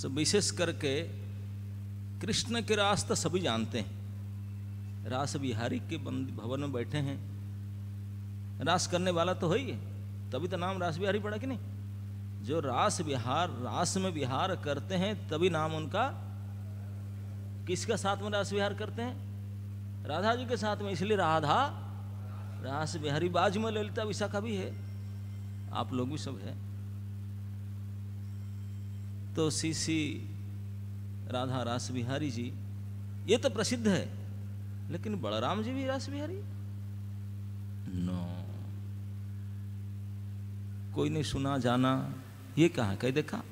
सब विशेष करके कृष्ण के रास्ता तो सभी जानते हैं रास बिहारी के भवन में बैठे हैं रास करने वाला तो है ही तभी तो नाम रास बिहारी पड़ा कि नहीं जो रास बिहार रास में विहार करते हैं तभी नाम उनका किसका साथ में रास विहार करते हैं राधा जी के साथ में इसलिए राधा रास बिहारी बाजू में ललिता विशाखा भी है आप लोग भी सब है तो सी राधा रास बिहारी जी ये तो प्रसिद्ध है लेकिन बलराम जी भी रास बिहारी नो कोई नहीं सुना जाना ये कहा कहीं देखा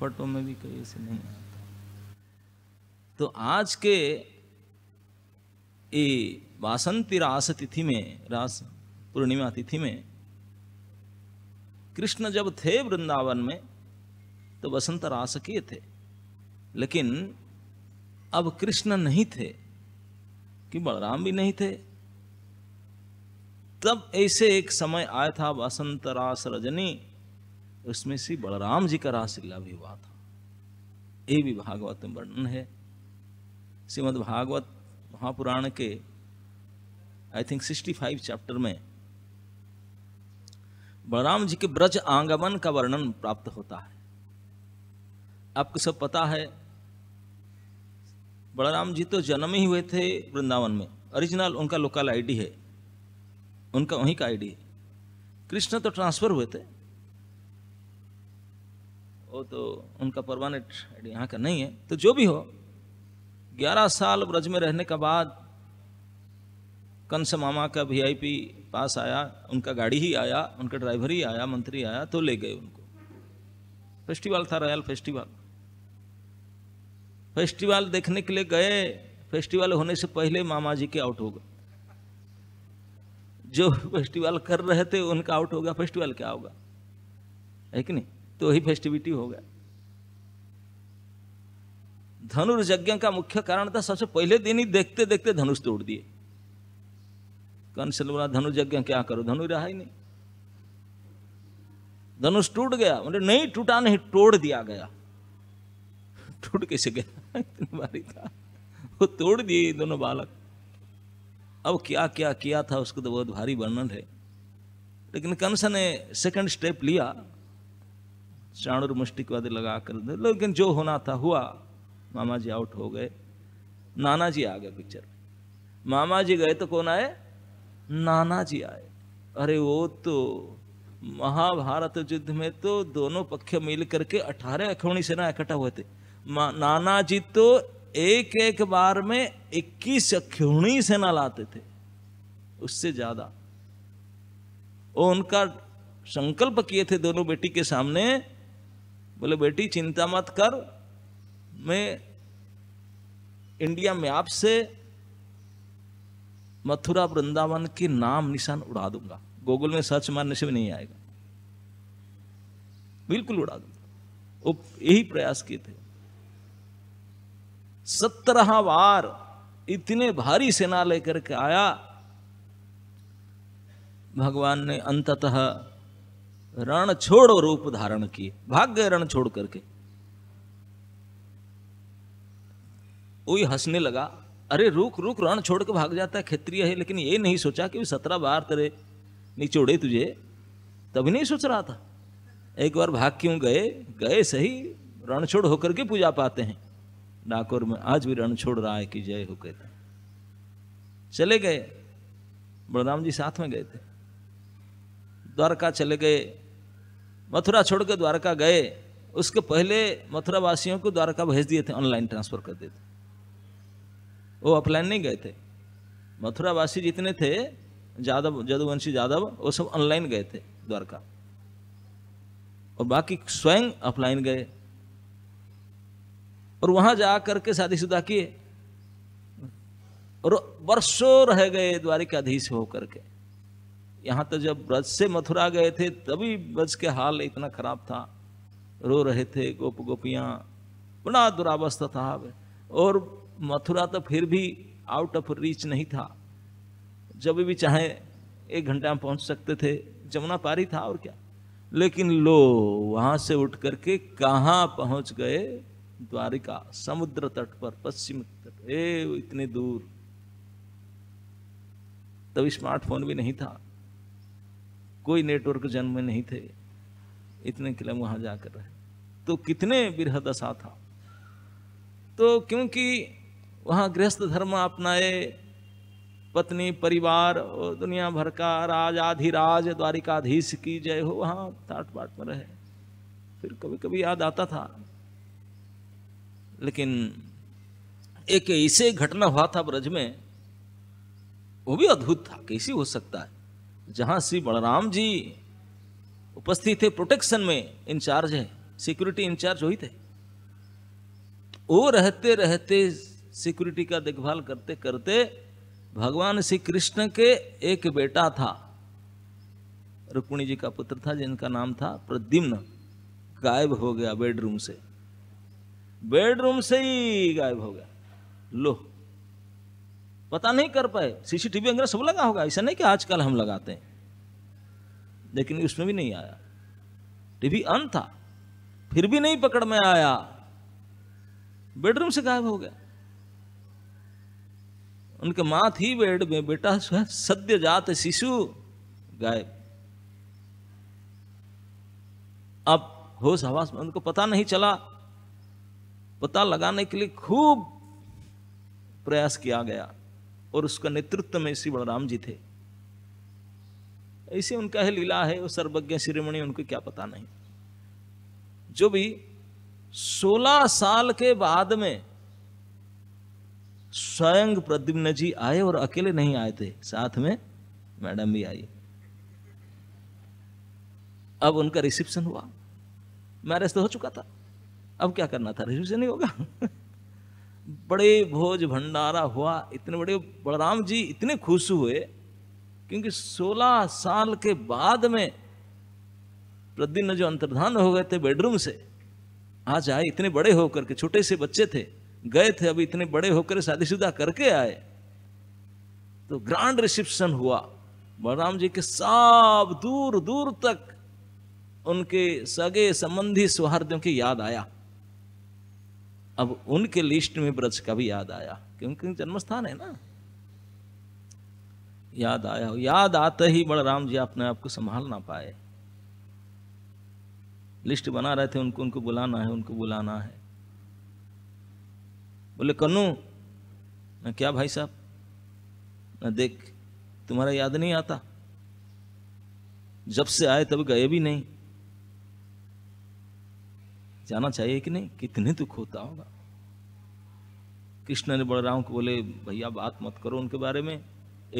फोटो में भी कहीं ऐसे नहीं आता तो आज के ये वासंती रास तिथि में रास पूर्णिमा तिथि में कृष्ण जब थे वृंदावन में तो वसंत रा सके थे लेकिन अब कृष्ण नहीं थे कि बलराम भी नहीं थे तब ऐसे एक समय आया था वसंत रास रजनी उसमें से बलराम जी का रास लीला भी हुआ था ये भी भागवत में वर्णन है श्रीमद भागवत महापुराण के I think sixty five chapter में बलराम जी के ब्रज आंगमन का वर्णन प्राप्त होता है आपको सब पता है बलराम जी तो जन्म ही हुए थे वृंदावन में ओरिजिनल उनका लोकल आईडी है उनका वहीं का आईडी है कृष्ण तो ट्रांसफ़र हुए थे वो तो उनका परमानेंट आईडी यहाँ का नहीं है तो जो भी हो ग्यारह साल ब्रज में रहने के बाद कंस मामा का वीआईपी पास आया उनका गाड़ी ही आया उनका ड्राइवर ही आया मंत्री आया तो ले गए उनको फेस्टिवल था रॉयल फेस्टिवल फेस्टिवल देखने के लिए गए फेस्टिवल होने से पहले मामा जी के आउट हो गए जो फेस्टिवल कर रहे थे उनका आउट हो गया फेस्टिवल क्या होगा है कि नहीं तो वही फेस्टिविटी हो गया धनुर्यज्ञ का मुख्य कारण था सबसे पहले दिन ही देखते देखते धनुष तोड़ दिए कंसल बोला धनुर्यज्ञ क्या करो धनु रहा ही नहीं धनुष टूट गया मतलब नहीं टूटा नहीं तोड़ दिया गया टूट कैसे गया तुम्हारी था वो तोड़ दिए दोनों बालक अब क्या क्या किया था उसको तो बहुत भारी वर्णन है लेकिन कंस ने सेकंड स्टेप लिया चाणुर मुष्टिक वादे लगा कर लेकिन जो होना था हुआ मामा जी आउट हो गए नाना जी आ गए पिक्चर मामा जी गए तो कौन आए नाना जी आए अरे वो तो महाभारत युद्ध में तो दोनों पक्ष मिल करके अठारह अखौणी सेना इकट्ठा हुए थे नाना जी तो एक एक बार में इक्कीस अख्यूणी सेना लाते थे उससे ज्यादा वो उनका संकल्प किए थे दोनों बेटी के सामने बोले बेटी चिंता मत कर मैं इंडिया में आपसे मथुरा वृंदावन के नाम निशान उड़ा दूंगा गूगल में सर्च मारने से भी नहीं आएगा बिल्कुल उड़ा दूंगा वो यही प्रयास किए थे सत्रह बार इतने भारी सेना लेकर के आया भगवान ने अंततः रण छोड़ रूप धारण किए भाग गए रण छोड़ करके वही हंसने लगा अरे रुक रुक रण छोड़ के भाग जाता है क्षेत्रीय है लेकिन ये नहीं सोचा कि सत्रह बार तेरे निचोड़े तुझे तभी नहीं सोच रहा था एक बार भाग क्यों गए गए सही रण छोड़ होकर के पूजा पाते हैं डाकोर में आज भी रण छोड़ रहा है कि जय हो कहते चले गए बलराम जी साथ में गए थे द्वारका चले गए मथुरा छोड़कर द्वारका गए उसके पहले मथुरा वासियों को द्वारका भेज दिए थे ऑनलाइन ट्रांसफर कर देते थे वो ऑफलाइन नहीं गए थे मथुरा वासी जितने थे जादव जदुवंशी जादव वो सब ऑनलाइन गए थे द्वारका और बाकी स्वयं ऑफलाइन गए और वहां जा करके शादीशुदा किए और वर्षों रह गए द्वारिकाधीश होकर के यहाँ तो जब ब्रज से मथुरा गए थे तभी ब्रज के हाल इतना खराब था रो रहे थे गोप गोपियाँ बड़ा दुरावस्था था और मथुरा तो फिर भी आउट ऑफ रीच नहीं था जब भी चाहे एक घंटा में पहुँच सकते थे जमुना पारी था और क्या लेकिन लो वहाँ से उठ करके कहाँ पहुँच गए द्वारिका समुद्र तट पर पश्चिम तट ए इतने दूर तभी स्मार्टफोन भी नहीं था कोई नेटवर्क जन्म में नहीं थे इतने किलम वहां जाकर रहे तो कितने बिरहदशा था तो क्योंकि वहां गृहस्थ धर्म अपनाए पत्नी परिवार और दुनिया भर का राज आधिराज द्वारिकाधीश की जय हो वहां ताट बाट में रहे फिर कभी कभी याद आता था लेकिन एक ऐसे घटना हुआ था ब्रज में वो भी अद्भुत था कैसे हो सकता है जहां श्री बलराम जी उपस्थित थे प्रोटेक्शन में इंचार्ज है सिक्योरिटी इंचार्ज वही थे वो रहते रहते सिक्योरिटी का देखभाल करते करते भगवान श्री कृष्ण के एक बेटा था रुक्मणी जी का पुत्र था जिनका नाम था प्रद्युम्न गायब हो गया बेडरूम से बेडरूम से ही गायब हो गया लो पता नहीं कर पाए सीसीटीवी वगैरह सब लगा होगा ऐसा नहीं कि आजकल हम लगाते हैं लेकिन उसमें भी नहीं आया टीवी अन था फिर भी नहीं पकड़ में आया बेडरूम से गायब हो गया उनके माँ थी बेड में बेटा सद्य जात शिशु गायब अब होश हवास में उनको पता नहीं चला पता लगाने के लिए खूब प्रयास किया गया और उसका नेतृत्व में श्री बलराम जी थे ऐसे उनका है लीला है वो सर्वज्ञ श्रीमणि उनको क्या पता नहीं जो भी 16 साल के बाद में स्वयं प्रद्युम्न जी आए और अकेले नहीं आए थे साथ में मैडम भी आई अब उनका रिसेप्शन हुआ मैरिज तो हो चुका था अब क्या करना था रेशम से नहीं होगा बड़े भोज भंडारा हुआ इतने बड़े बलराम जी इतने खुश हुए क्योंकि 16 साल के बाद में प्रद्युन जो अंतर्धान हो गए थे बेडरूम से आज आए इतने बड़े होकर के छोटे से बच्चे थे गए थे अभी इतने बड़े होकर शादीशुदा करके आए तो ग्रांड रिसेप्शन हुआ बलराम जी के सब दूर दूर तक उनके सगे संबंधी सौहार्दों की याद आया अब उनके लिस्ट में ब्रज का भी याद आया क्योंकि जन्मस्थान है ना याद आया हो याद आते ही बलराम जी अपने आप को संभाल ना पाए लिस्ट बना रहे थे उनको उनको बुलाना है उनको बुलाना है बोले कन्नू ना क्या भाई साहब ना देख तुम्हारा याद नहीं आता जब से आए तब गए भी नहीं जाना चाहिए कि नहीं कितने दुख होता होगा कृष्ण ने बलराम को बोले भैया बात मत करो उनके बारे में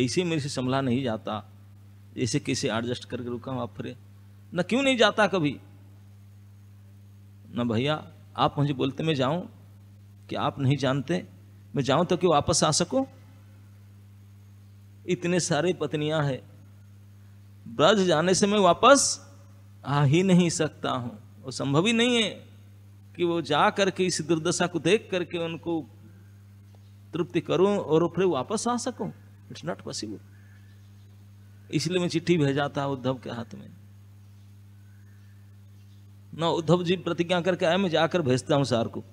ऐसे मेरे से संभला नहीं जाता ऐसे कैसे एडजस्ट करके रुका आप फिर न क्यों नहीं जाता कभी न भैया आप मुझे बोलते मैं जाऊं कि आप नहीं जानते मैं जाऊं तो क्यों वापस आ सको इतने सारे पत्नियां हैं ब्रज जाने से मैं वापस आ ही नहीं सकता हूं वो संभव ही नहीं है कि वो जा करके इस दुर्दशा को देख करके उनको तृप्ति करूं और फिर वापस आ सकूं इट्स नॉट पॉसिबल इसलिए मैं चिट्ठी भेजाता हूं उद्धव के हाथ में ना उद्धव जी प्रतिज्ञा करके आए मैं जाकर भेजता हूं सार को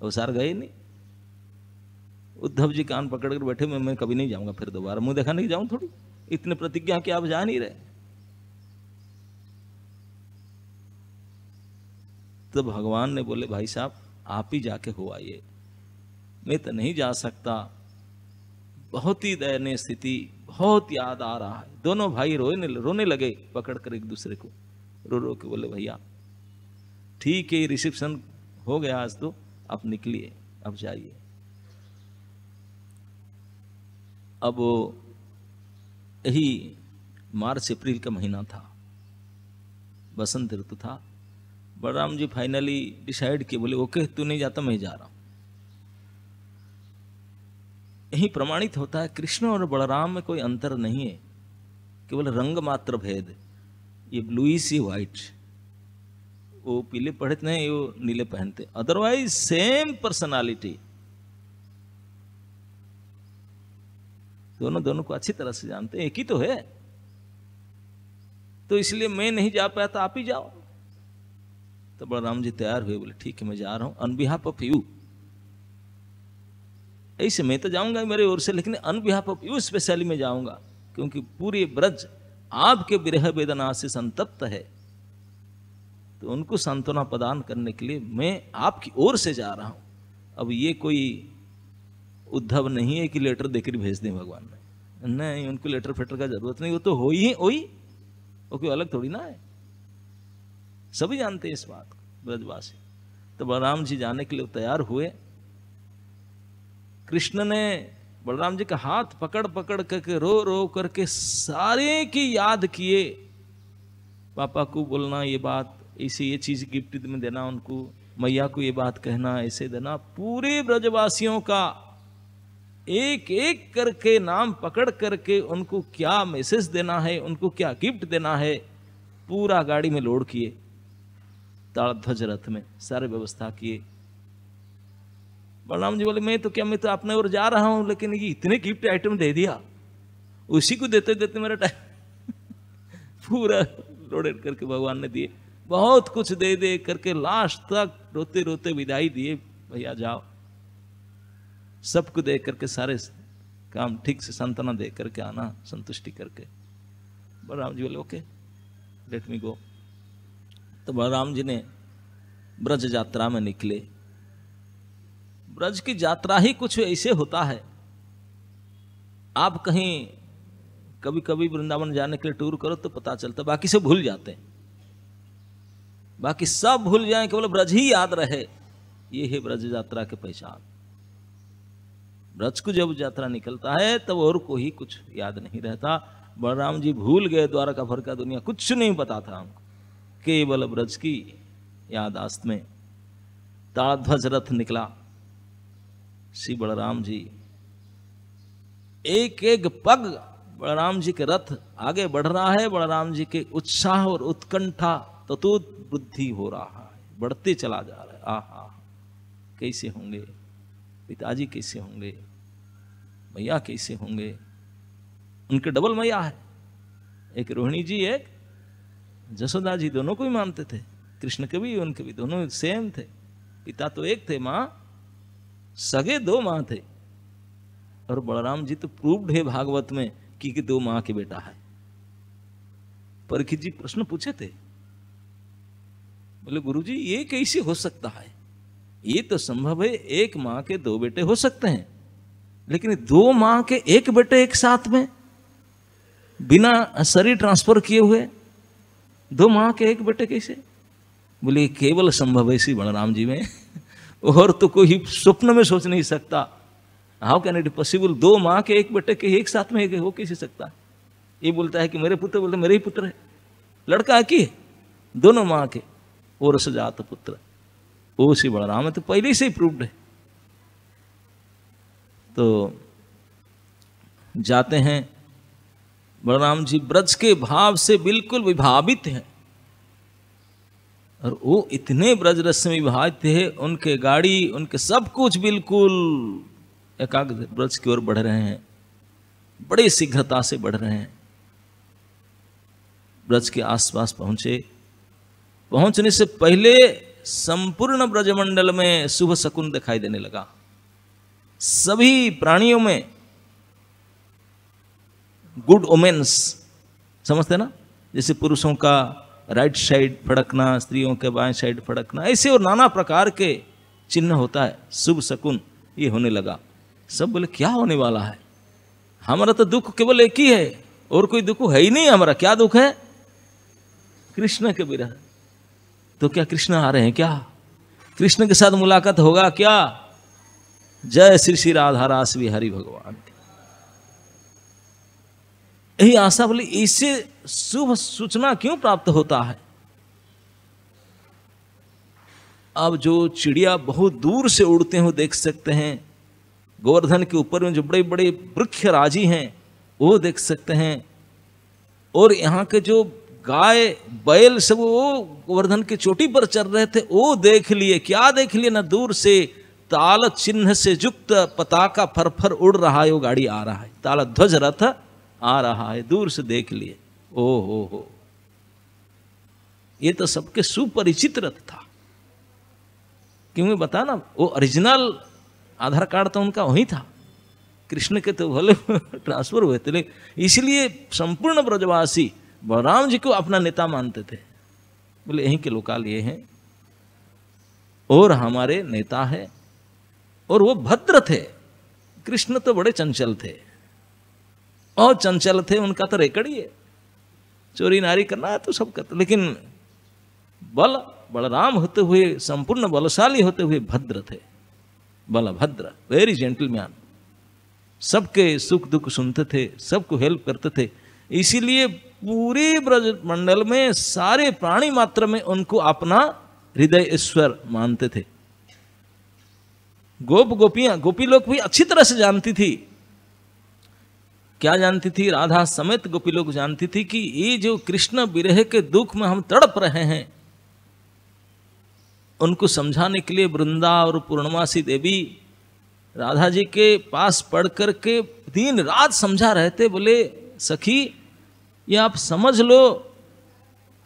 वो सार गए नहीं उद्धव जी कान पकड़ कर बैठे मैं मैं कभी नहीं जाऊंगा फिर दोबारा मुंह देखा नहीं जाऊं थोड़ी इतने प्रतिज्ञा कि आप जा नहीं रहे तो भगवान ने बोले भाई साहब आप ही जाके हो आइए मैं तो नहीं जा सकता बहुत ही दयनीय स्थिति बहुत याद आ रहा है दोनों भाई रोने रोने लगे पकड़ कर एक दूसरे को रो रो के बोले भैया ठीक है रिसेप्शन हो गया आज तो आप निकलिए अब जाइए अब यही मार्च अप्रैल का महीना था बसंत ऋतु था बलराम जी फाइनली डिसाइड किए बोले ओके तू नहीं जाता मैं जा रहा हूं यही प्रमाणित होता है कृष्ण और बलराम में कोई अंतर नहीं है केवल रंग मात्र भेद ये ब्लूई सी व्हाइट वो पीले पढ़ते हैं वो नीले पहनते अदरवाइज सेम पर्सनालिटी दोनों दोनों को अच्छी तरह से जानते हैं एक ही तो है तो इसलिए मैं नहीं जा पाया तो आप ही जाओ तो बलराम जी तैयार हुए बोले ठीक है मैं जा रहा हूँ अन ऑफ यू ऐसे मैं तो जाऊंगा मेरे ओर से लेकिन अन ऑफ यू स्पेशली मैं जाऊँगा क्योंकि पूरे ब्रज आपके विरह वेदना से संतप्त है तो उनको सांत्वना प्रदान करने के लिए मैं आपकी ओर से जा रहा हूं अब ये कोई उद्धव नहीं है कि लेटर देकर भेज दें भगवान ने नहीं उनको लेटर फेटर का जरूरत नहीं वो तो हो ही हो ही वो कोई अलग थोड़ी ना है सभी जानते हैं इस बात को ब्रजवासी तो बलराम जी जाने के लिए तैयार हुए कृष्ण ने बलराम जी का हाथ पकड़ पकड़ करके रो रो करके सारे की याद किए पापा को बोलना ये बात ऐसे ये चीज़ गिफ्ट में देना उनको मैया को ये बात कहना ऐसे देना पूरे ब्रजवासियों का एक एक करके नाम पकड़ करके उनको क्या मैसेज देना है उनको क्या गिफ्ट देना है पूरा गाड़ी में लोड किए ताल ध्वज रथ में सारे व्यवस्था किए बलराम जी बोले मैं तो क्या मैं तो अपने ओर जा रहा हूं लेकिन ये इतने गिफ्ट आइटम दे दिया उसी को देते देते मेरा टाइम पूरा लोडेड करके भगवान ने दिए बहुत कुछ दे दे करके लास्ट तक रोते रोते विदाई दिए भैया जाओ सबको दे करके सारे काम ठीक से संतना दे करके आना संतुष्टि करके बलराम जी बोले ओके लेट मी गो तो बलराम जी ने ब्रज यात्रा में निकले ब्रज की यात्रा ही कुछ ऐसे होता है आप कहीं कभी कभी वृंदावन जाने के लिए टूर करो तो पता चलता बाकी सब भूल जाते हैं बाकी सब भूल जाए केवल ब्रज ही याद रहे ये है ब्रज यात्रा के पहचान ब्रज को जब यात्रा निकलता है तब और कोई कुछ याद नहीं रहता बलराम जी भूल गए द्वारका भर का दुनिया कुछ नहीं पता था हमको केवल ब्रज की यादाश्त में ताध्वज रथ निकला श्री बलराम जी एक एक पग बलराम जी के रथ आगे बढ़ रहा है बलराम जी के उत्साह और उत्कंठा ततूत बुद्धि हो रहा है बढ़ते चला जा रहा है आहा कैसे होंगे पिताजी कैसे होंगे मैया कैसे होंगे उनके डबल मैया है एक रोहिणी जी एक जसोदा जी दोनों को ही मानते थे कृष्ण के भी उनके भी दोनों सेम थे पिता तो एक थे माँ सगे दो माँ थे और बलराम जी तो प्रूव्ड है भागवत में कि, कि दो माँ के बेटा है परीक्षित जी प्रश्न पूछे थे बोले गुरु जी ये कैसे हो सकता है ये तो संभव है एक माँ के दो बेटे हो सकते हैं लेकिन दो माँ के एक बेटे एक साथ में बिना शरीर ट्रांसफर किए हुए दो माँ के एक बेटे कैसे बोले केवल संभव है श्री बलराम जी में और तो कोई स्वप्न में सोच नहीं सकता हाउ कैन इट पॉसिबल दो माँ के एक बेटे के एक साथ में एक हो कैसे सकता है ये बोलता है कि मेरे पुत्र बोलते मेरे ही पुत्र है लड़का की है दोनों माँ के और सजात पुत्र वो श्री बलराम है तो पहले से ही प्रूव्ड है तो जाते हैं बलराम जी ब्रज के भाव से बिल्कुल विभावित हैं और वो इतने ब्रज रस में विभावित थे उनके गाड़ी उनके सब कुछ बिल्कुल एकाग्र ब्रज की ओर बढ़ रहे हैं बड़े शीघ्रता से बढ़ रहे हैं ब्रज के आसपास पहुंचे पहुंचने से पहले संपूर्ण ब्रजमंडल में शुभ शकुन दिखाई देने लगा सभी प्राणियों में गुड ओमेन्स समझते ना जैसे पुरुषों का राइट साइड फड़कना स्त्रियों के बाएं साइड फड़कना ऐसे और नाना प्रकार के चिन्ह होता है शुभ शकुन ये होने लगा सब बोले क्या होने वाला है हमारा तो दुख केवल एक ही है और कोई दुख है ही नहीं हमारा क्या दुख है कृष्ण के बिरह तो क्या कृष्ण आ रहे हैं क्या कृष्ण के साथ मुलाकात होगा क्या जय श्री श्री राधा रास हरि भगवान यही आशा बोली इससे शुभ सूचना क्यों प्राप्त होता है अब जो चिड़िया बहुत दूर से उड़ते हुए देख सकते हैं गोवर्धन के ऊपर में जो बड़े बड़े वृक्ष राजी हैं वो देख सकते हैं और यहाँ के जो गाय बैल सब वो गोवर्धन की चोटी पर चल रहे थे वो देख लिए क्या देख लिए ना दूर से ताल चिन्ह से युक्त पताका फरफर उड़ रहा है वो गाड़ी आ रहा है ताल ध्वज रथ आ रहा है दूर से देख लिए ओ हो हो ये तो सबके सुपरिचित रथ था क्योंकि बता ना वो ओरिजिनल आधार कार्ड तो उनका वही था कृष्ण के तो भले ट्रांसफर हुए थे लेकिन इसलिए संपूर्ण ब्रजवासी बलराम जी को अपना नेता मानते थे बोले यहीं के लोकाल ये हैं और हमारे नेता है और वो भद्र थे कृष्ण तो बड़े चंचल थे बहुत चंचल थे उनका तो रेकड़ ही है चोरी नारी करना है तो सब करते लेकिन बल बलराम होते हुए संपूर्ण बलशाली होते हुए भद्र थे बलभद्र वेरी जेंटलमैन सबके सुख दुख सुनते थे सबको हेल्प करते थे इसीलिए पूरे ब्रज मंडल में सारे प्राणी मात्र में उनको अपना हृदय ईश्वर मानते थे गोप गोपियां गोपी लोग भी अच्छी तरह से जानती थी क्या जानती थी राधा समेत गोपी लोग जानती थी कि ये जो कृष्ण विरह के दुख में हम तड़प रहे हैं उनको समझाने के लिए वृंदा और पूर्णमासी देवी राधा जी के पास पढ़ कर के दिन रात समझा रहे थे बोले सखी ये आप समझ लो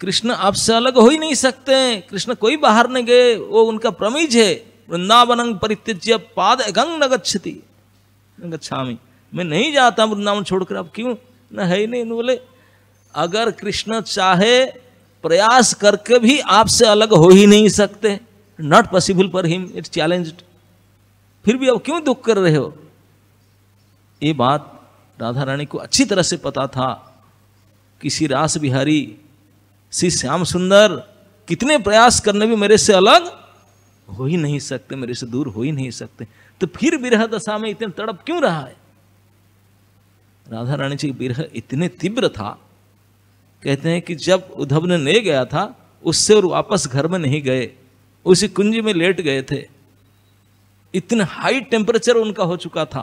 कृष्ण आपसे अलग हो ही नहीं सकते हैं कृष्ण कोई बाहर नहीं गए वो उनका प्रमिज है वृंदावनंग परित्यज्य पाद एगंग न गच्छामी मैं नहीं जाता वृंदावन छोड़कर आप क्यों ना है ही नहीं बोले अगर कृष्ण चाहे प्रयास करके भी आपसे अलग हो ही नहीं सकते not possible for him it's challenge फिर भी अब क्यों दुख कर रहे हो ये बात राधा रानी को अच्छी तरह से पता था किसी रास बिहारी श्री श्याम सुंदर कितने प्रयास करने भी मेरे से अलग हो ही नहीं सकते मेरे से दूर हो ही नहीं सकते तो फिर विरह दशा में इतने तड़प क्यों रहा है राधा रानी जी विरह इतने तीव्र था कहते हैं कि जब उद्धव ने ले गया था उससे और वापस घर में नहीं गए उसी कुंज में लेट गए थे इतना हाई टेम्परेचर उनका हो चुका था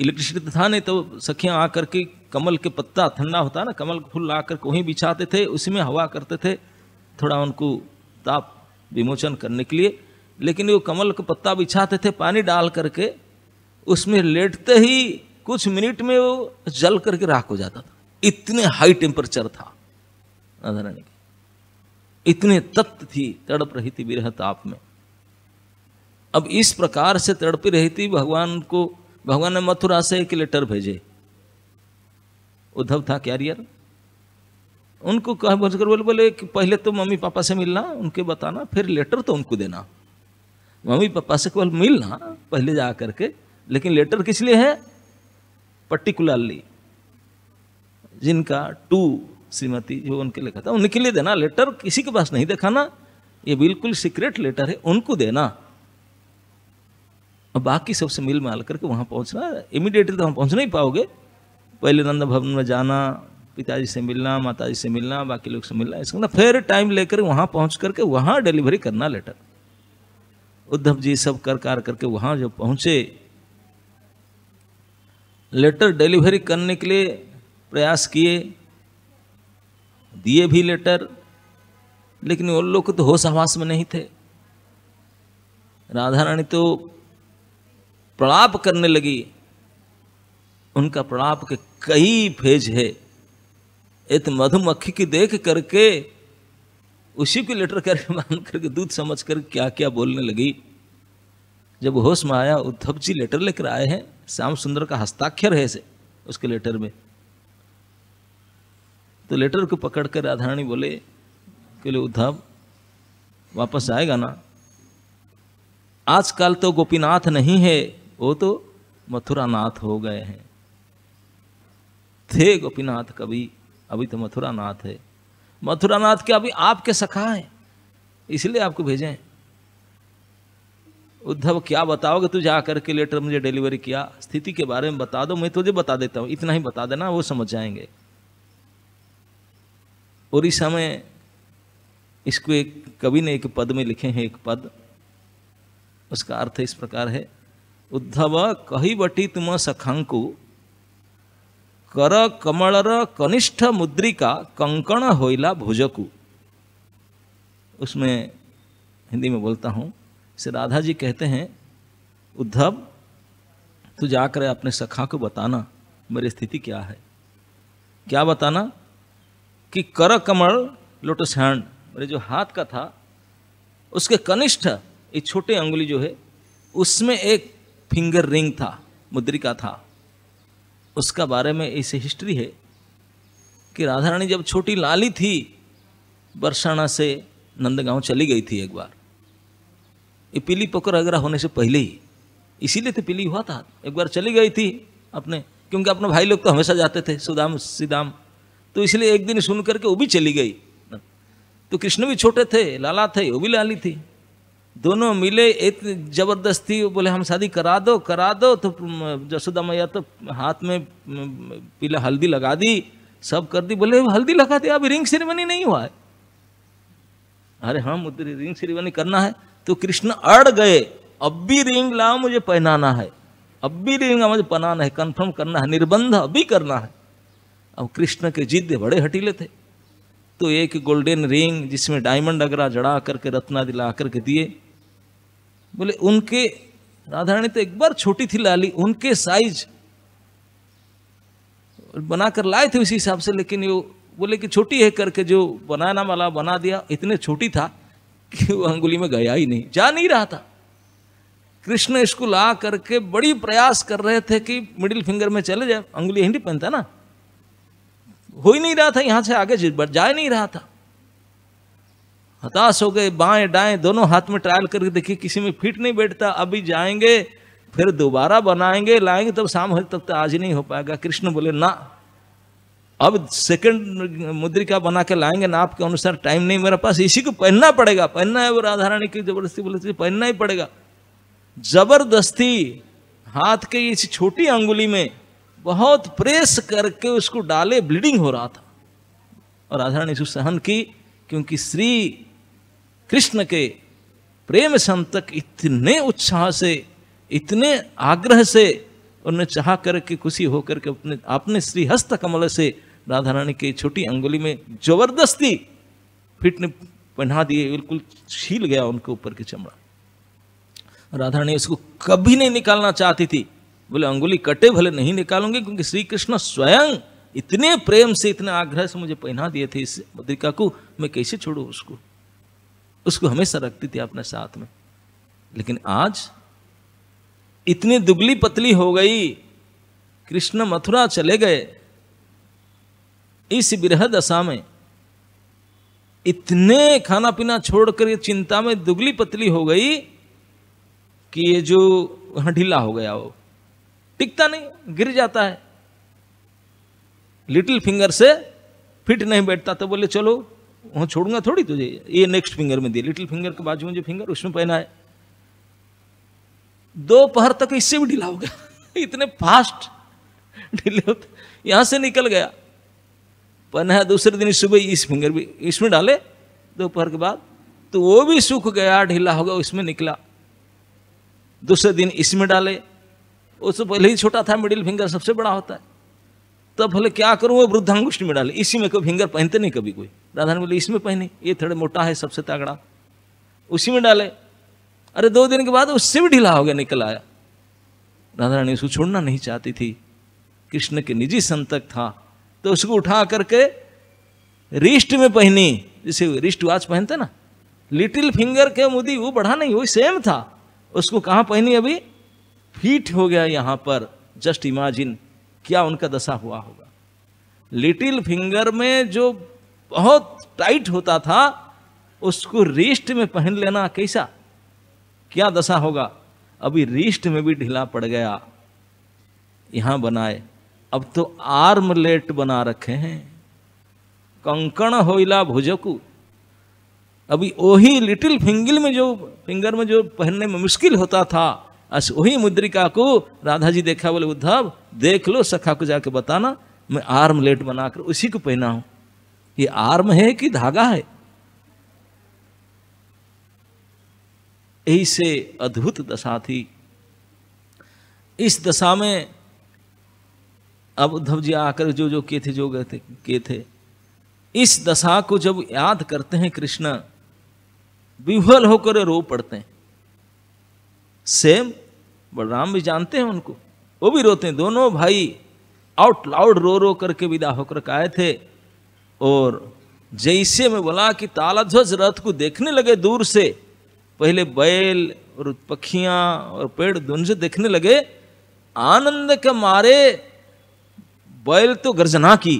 इलेक्ट्रिसिटी था नहीं तो सखियां आकर के कमल के पत्ता ठंडा होता ना कमल फूल ला करके वहीं बिछाते थे उसी में हवा करते थे थोड़ा उनको ताप विमोचन करने के लिए लेकिन वो कमल का पत्ता बिछाते थे पानी डाल करके उसमें लेटते ही कुछ मिनट में वो जल करके राख हो जाता था इतने हाई टेम्परेचर था राधा रानी इतने तत्व थी तड़प रही थी विरह ताप में अब इस प्रकार से तड़पी रही थी भगवान को भगवान ने मथुरा से एक लेटर भेजे उद्धव था कैरियर उनको कह बोलकर बोले बोले कि पहले तो मम्मी पापा से मिलना उनके बताना फिर लेटर तो उनको देना मम्मी पापा से केवल मिलना पहले जा करके लेकिन लेटर किस लिए है पर्टिकुलरली जिनका टू श्रीमती जो उनके लिखा था उनके लिए देना लेटर किसी के पास नहीं दिखाना ये बिल्कुल सीक्रेट लेटर है उनको देना और बाकी सबसे मिल माल करके वहां पहुंचना इमिडिएटली तो हम पहुंच नहीं पाओगे पहले नंदा भवन में जाना पिताजी से मिलना माताजी से मिलना बाकी लोग से मिलना इसका फिर टाइम लेकर वहां पहुंच करके वहां डिलीवरी करना लेटर उद्धव जी सब कर कार करके वहां जब पहुंचे लेटर डिलीवरी करने के लिए प्रयास किए दिए भी लेटर लेकिन उन लोग तो होश आवास में नहीं थे राधा रानी तो प्रणाप करने लगी उनका प्रणाप के कई फेज है एक तो मधुमक्खी की देख करके उसी को लेटर करके मान करके दूध समझ कर क्या क्या बोलने लगी जब होश में आया उद्धव जी लेटर लेकर आए हैं श्याम सुंदर का हस्ताक्षर है इसे उसके लेटर में तो लेटर को पकड़ कर राधारानी बोले कि उद्धव वापस आएगा ना आजकल तो गोपीनाथ नहीं है वो तो मथुरा नाथ हो गए हैं थे गोपीनाथ कभी अभी तो मथुरा नाथ है मथुरा नाथ के अभी आपके सखा है इसलिए आपको भेजें उद्धव क्या बताओगे तू जा करके लेटर मुझे डिलीवरी किया स्थिति के बारे में बता दो मैं तुझे बता देता हूँ इतना ही बता देना वो समझ जाएंगे उड़ीसा में इसको एक कवि ने एक पद में लिखे हैं एक पद उसका अर्थ इस प्रकार है उद्धव कही बटी तुम सखंकु कर कमलर कनिष्ठ मुद्रिका कंकण होइला भुजकु उसमें हिंदी में बोलता हूँ से राधा जी कहते हैं उद्धव तू जाकर अपने सखा को बताना मेरी स्थिति क्या है क्या बताना कि कर कमल लोटस हैंड मेरे जो हाथ का था उसके कनिष्ठ ये छोटे अंगुली जो है उसमें एक फिंगर रिंग था मुद्रिका था उसका बारे में ऐसे हिस्ट्री है कि राधा रानी जब छोटी लाली थी बरसाना से नंदगांव चली गई थी एक बार ये पीली पकड़ अगरा होने से पहले ही इसीलिए तो पीली हुआ था एक बार चली गई थी अपने क्योंकि अपने भाई लोग तो हमेशा जाते थे सुदाम सीदाम तो इसलिए एक दिन सुन करके वो भी चली गई तो कृष्ण भी छोटे थे लाला थे वो भी लाली थी दोनों मिले इतनी जबरदस्ती बोले हम शादी करा दो करा दो तो जसोदा मैया तो हाथ में पीला हल्दी लगा दी सब कर दी बोले हल्दी लगा दी अभी रिंग सेरेमनी नहीं हुआ है अरे हम उधर रिंग सेरेमनी करना है तो कृष्ण अड़ गए अब भी रिंग लाओ मुझे पहनाना है अब भी रिंग मुझे पहनाना है कंफर्म करना है निर्बंध अभी करना है अब कृष्ण के जिद्द बड़े हटीले थे तो एक गोल्डन रिंग जिसमें डायमंड अगरा जड़ा करके रत्ना दिला करके दिए बोले उनके राधारणी तो एक बार छोटी थी लाली उनके साइज बनाकर लाए थे उसी हिसाब से लेकिन वो बोले कि छोटी है करके जो बनाना वाला बना दिया इतने छोटी था कि वो अंगुली में गया ही नहीं जा नहीं रहा था कृष्ण इसको ला करके बड़ी प्रयास कर रहे थे कि मिडिल फिंगर में चले जाए अंगुली हिंदी पहनता ना हो ही नहीं रहा था यहां से आगे जा नहीं रहा था हताश हो गए बाएं डाएं दोनों हाथ में ट्रायल करके देखिए किसी में फिट नहीं बैठता अभी जाएंगे फिर दोबारा बनाएंगे लाएंगे तब शाम हो तब तक तो आज ही नहीं हो पाएगा कृष्ण बोले ना अब सेकंड मुद्रिका बना के लाएंगे ना आपके अनुसार टाइम नहीं मेरे पास इसी को पहनना पड़ेगा पहनना है वो राधा रानी की जबरदस्ती बोले पहनना ही पड़ेगा जबरदस्ती हाथ के इस छोटी अंगुली में बहुत प्रेस करके उसको डाले ब्लीडिंग हो रहा था और राधा रानी सहन की क्योंकि श्री कृष्ण के प्रेम संतक इतने उत्साह से इतने आग्रह से उन्हें चाह करके खुशी होकर के अपने अपने श्रीहस्त कमल से राधा रानी की छोटी अंगुली में जबरदस्ती फिट ने पहना दिए बिल्कुल छील गया उनके ऊपर की चमड़ा राधा रानी उसको कभी नहीं निकालना चाहती थी बोले अंगुली कटे भले नहीं निकालूंगी क्योंकि श्री कृष्ण स्वयं इतने प्रेम से इतने आग्रह से मुझे पहना दिए थे इस मद्रिका को मैं कैसे छोड़ू उसको उसको हमेशा रखती थी अपने साथ में लेकिन आज इतनी दुगली पतली हो गई कृष्ण मथुरा चले गए इस बृहद दशा में इतने खाना पीना छोड़कर ये चिंता में दुगली पतली हो गई कि ये जो ढीला हो गया वो टिकता नहीं गिर जाता है लिटिल फिंगर से फिट नहीं बैठता तो बोले चलो वहां छोड़ूंगा थोड़ी तुझे ये नेक्स्ट फिंगर में दिए लिटिल फिंगर के बाजू में जो फिंगर उसमें पहना है दोपहर तक इससे भी ढीला हो गया इतने फास्ट ढीले होते यहां से निकल गया पहना दूसरे दिन सुबह इस फिंगर भी इसमें डाले दोपहर के बाद तो वो भी सूख गया ढीला हो गया उसमें निकला दूसरे दिन इसमें डाले वो तो पहले ही छोटा था मिडिल फिंगर सबसे बड़ा होता है तो भले क्या करूँ वो वृद्धांगुष्ठ में डाले इसी में कोई फिंगर पहनते नहीं कभी कोई राधा ने बोले इसमें पहने ये थोड़ा मोटा है सबसे तागड़ा उसी में डाले अरे दो दिन के बाद उससे भी ढीला हो गया निकल आया राधा रानी उसको छोड़ना नहीं चाहती थी कृष्ण के निजी संतक था तो उसको उठा करके रिस्ट में पहनी जिसे रिस्ट वॉच पहनते ना लिटिल फिंगर के मुदी वो बढ़ा नहीं वही सेम था उसको कहाँ पहनी अभी फीट हो गया यहाँ पर जस्ट इमेजिन क्या उनका दशा हुआ होगा लिटिल फिंगर में जो बहुत टाइट होता था उसको रिस्ट में पहन लेना कैसा क्या दशा होगा अभी रिस्ट में भी ढीला पड़ गया यहाँ बनाए अब तो आर्मलेट बना रखे हैं कंकण होइला भुजकू अभी वही लिटिल फिंगिल में जो फिंगर में जो पहनने में मुश्किल होता था अस वही मुद्रिका को राधा जी देखा बोले उद्धव देख लो सखा को जाके बताना मैं आर्म लेट बनाकर उसी को पहना हूं ये आर्म है कि धागा है ऐसे अद्भुत दशा थी इस दशा में अब उद्धव जी आकर जो जो किए थे जो गए थे किए थे इस दशा को जब याद करते हैं कृष्ण विह्वल होकर रो पड़ते हैं सेम बलराम भी जानते हैं उनको वो भी रोते हैं दोनों भाई आउट लाउड रो रो करके विदा होकर आए थे और जैसे में बोला कि तालाध्वज रथ को देखने लगे दूर से पहले बैल और पखियां और पेड़ दुंज देखने लगे आनंद के मारे बैल तो गर्जना की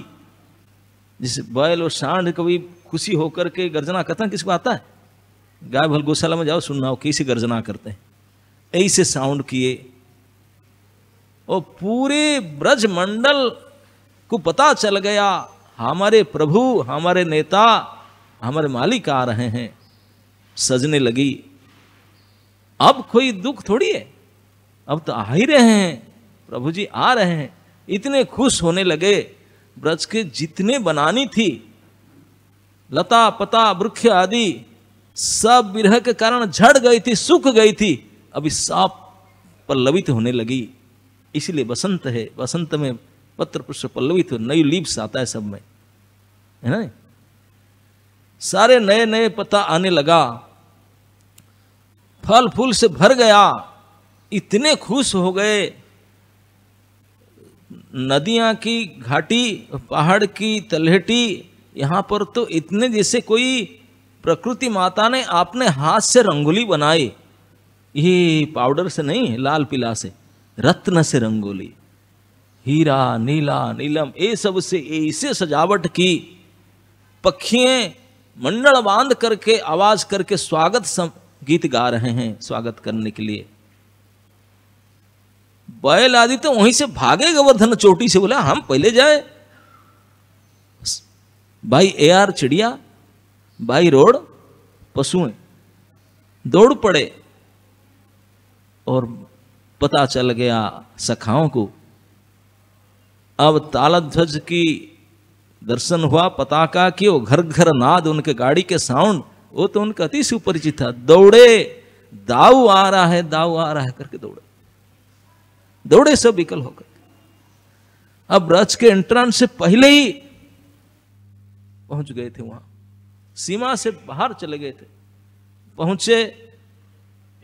जैसे बैल और सांड कभी खुशी होकर के गर्जना करता है किसको आता है गाय भल गौशाला में जाओ सुनना हो कैसे गर्जना करते हैं ऐसे साउंड किए और पूरे ब्रजमंडल को पता चल गया हमारे प्रभु हमारे नेता हमारे मालिक आ रहे हैं सजने लगी अब कोई दुख थोड़ी है अब तो आ ही रहे हैं प्रभु जी आ रहे हैं इतने खुश होने लगे ब्रज के जितने बनानी थी लता पता वृक्ष आदि सब विरह के कारण झड़ गई थी सूख गई थी अभी साफ पल्लवित होने लगी इसलिए बसंत है बसंत में पत्र पुष्प पल्लवित हो नई लिप्स आता है सब में है ना सारे नए नए पता आने लगा फल फूल से भर गया इतने खुश हो गए नदियाँ की घाटी पहाड़ की तलहटी यहाँ पर तो इतने जैसे कोई प्रकृति माता ने आपने हाथ से रंगोली बनाई ये पाउडर से नहीं लाल पीला से रत्न से रंगोली हीरा नीला नीलम ये सब से इसे सजावट की पक्षियों मंडल बांध करके आवाज़ करके स्वागत सम गीत गा रहे हैं स्वागत करने के लिए बैल आदि तो वहीं से भागे गोवर्धन चोटी से बोला हम पहले जाए भाई ए आर चिड़िया भाई रोड पशुएं दौड़ पड़े और पता चल गया सखाओं को अब तालध्वज की दर्शन हुआ का कि वो घर घर नाद उनके गाड़ी के साउंड वो तो उनका अति सुपरिचित था दौड़े दाऊ आ रहा है दाऊ आ रहा है करके दौड़े दौड़े सब विकल होकर अब रज के एंट्रांस से पहले ही पहुंच गए थे वहां सीमा से बाहर चले गए थे पहुंचे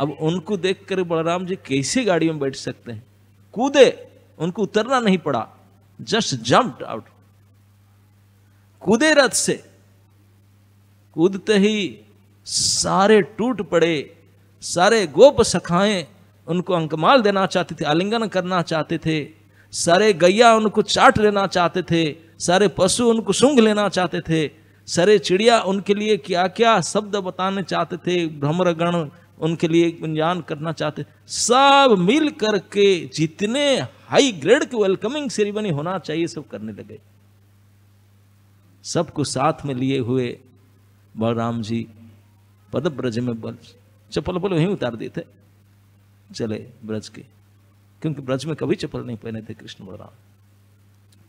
अब उनको देखकर बलराम जी कैसे गाड़ी में बैठ सकते हैं कूदे उनको उतरना नहीं पड़ा जस्ट जम्प आउट कूदे रथ से कूदते ही सारे टूट पड़े सारे गोप सखाएं उनको अंकमाल देना चाहते थे आलिंगन करना चाहते थे सारे गैया उनको चाट लेना चाहते थे सारे पशु उनको सूंघ लेना चाहते थे सारे चिड़िया उनके लिए क्या क्या शब्द बताने चाहते थे भ्रमरगण उनके लिए गुंजान करना चाहते सब मिल करके जितने हाई ग्रेड के वेलकमिंग सेरेमनी होना चाहिए सब करने लगे सबको साथ में लिए हुए बलराम जी पद ब्रज में बल चप्पल बल वहीं उतार दिए थे चले ब्रज के क्योंकि ब्रज में कभी चप्पल नहीं पहने थे कृष्ण बलराम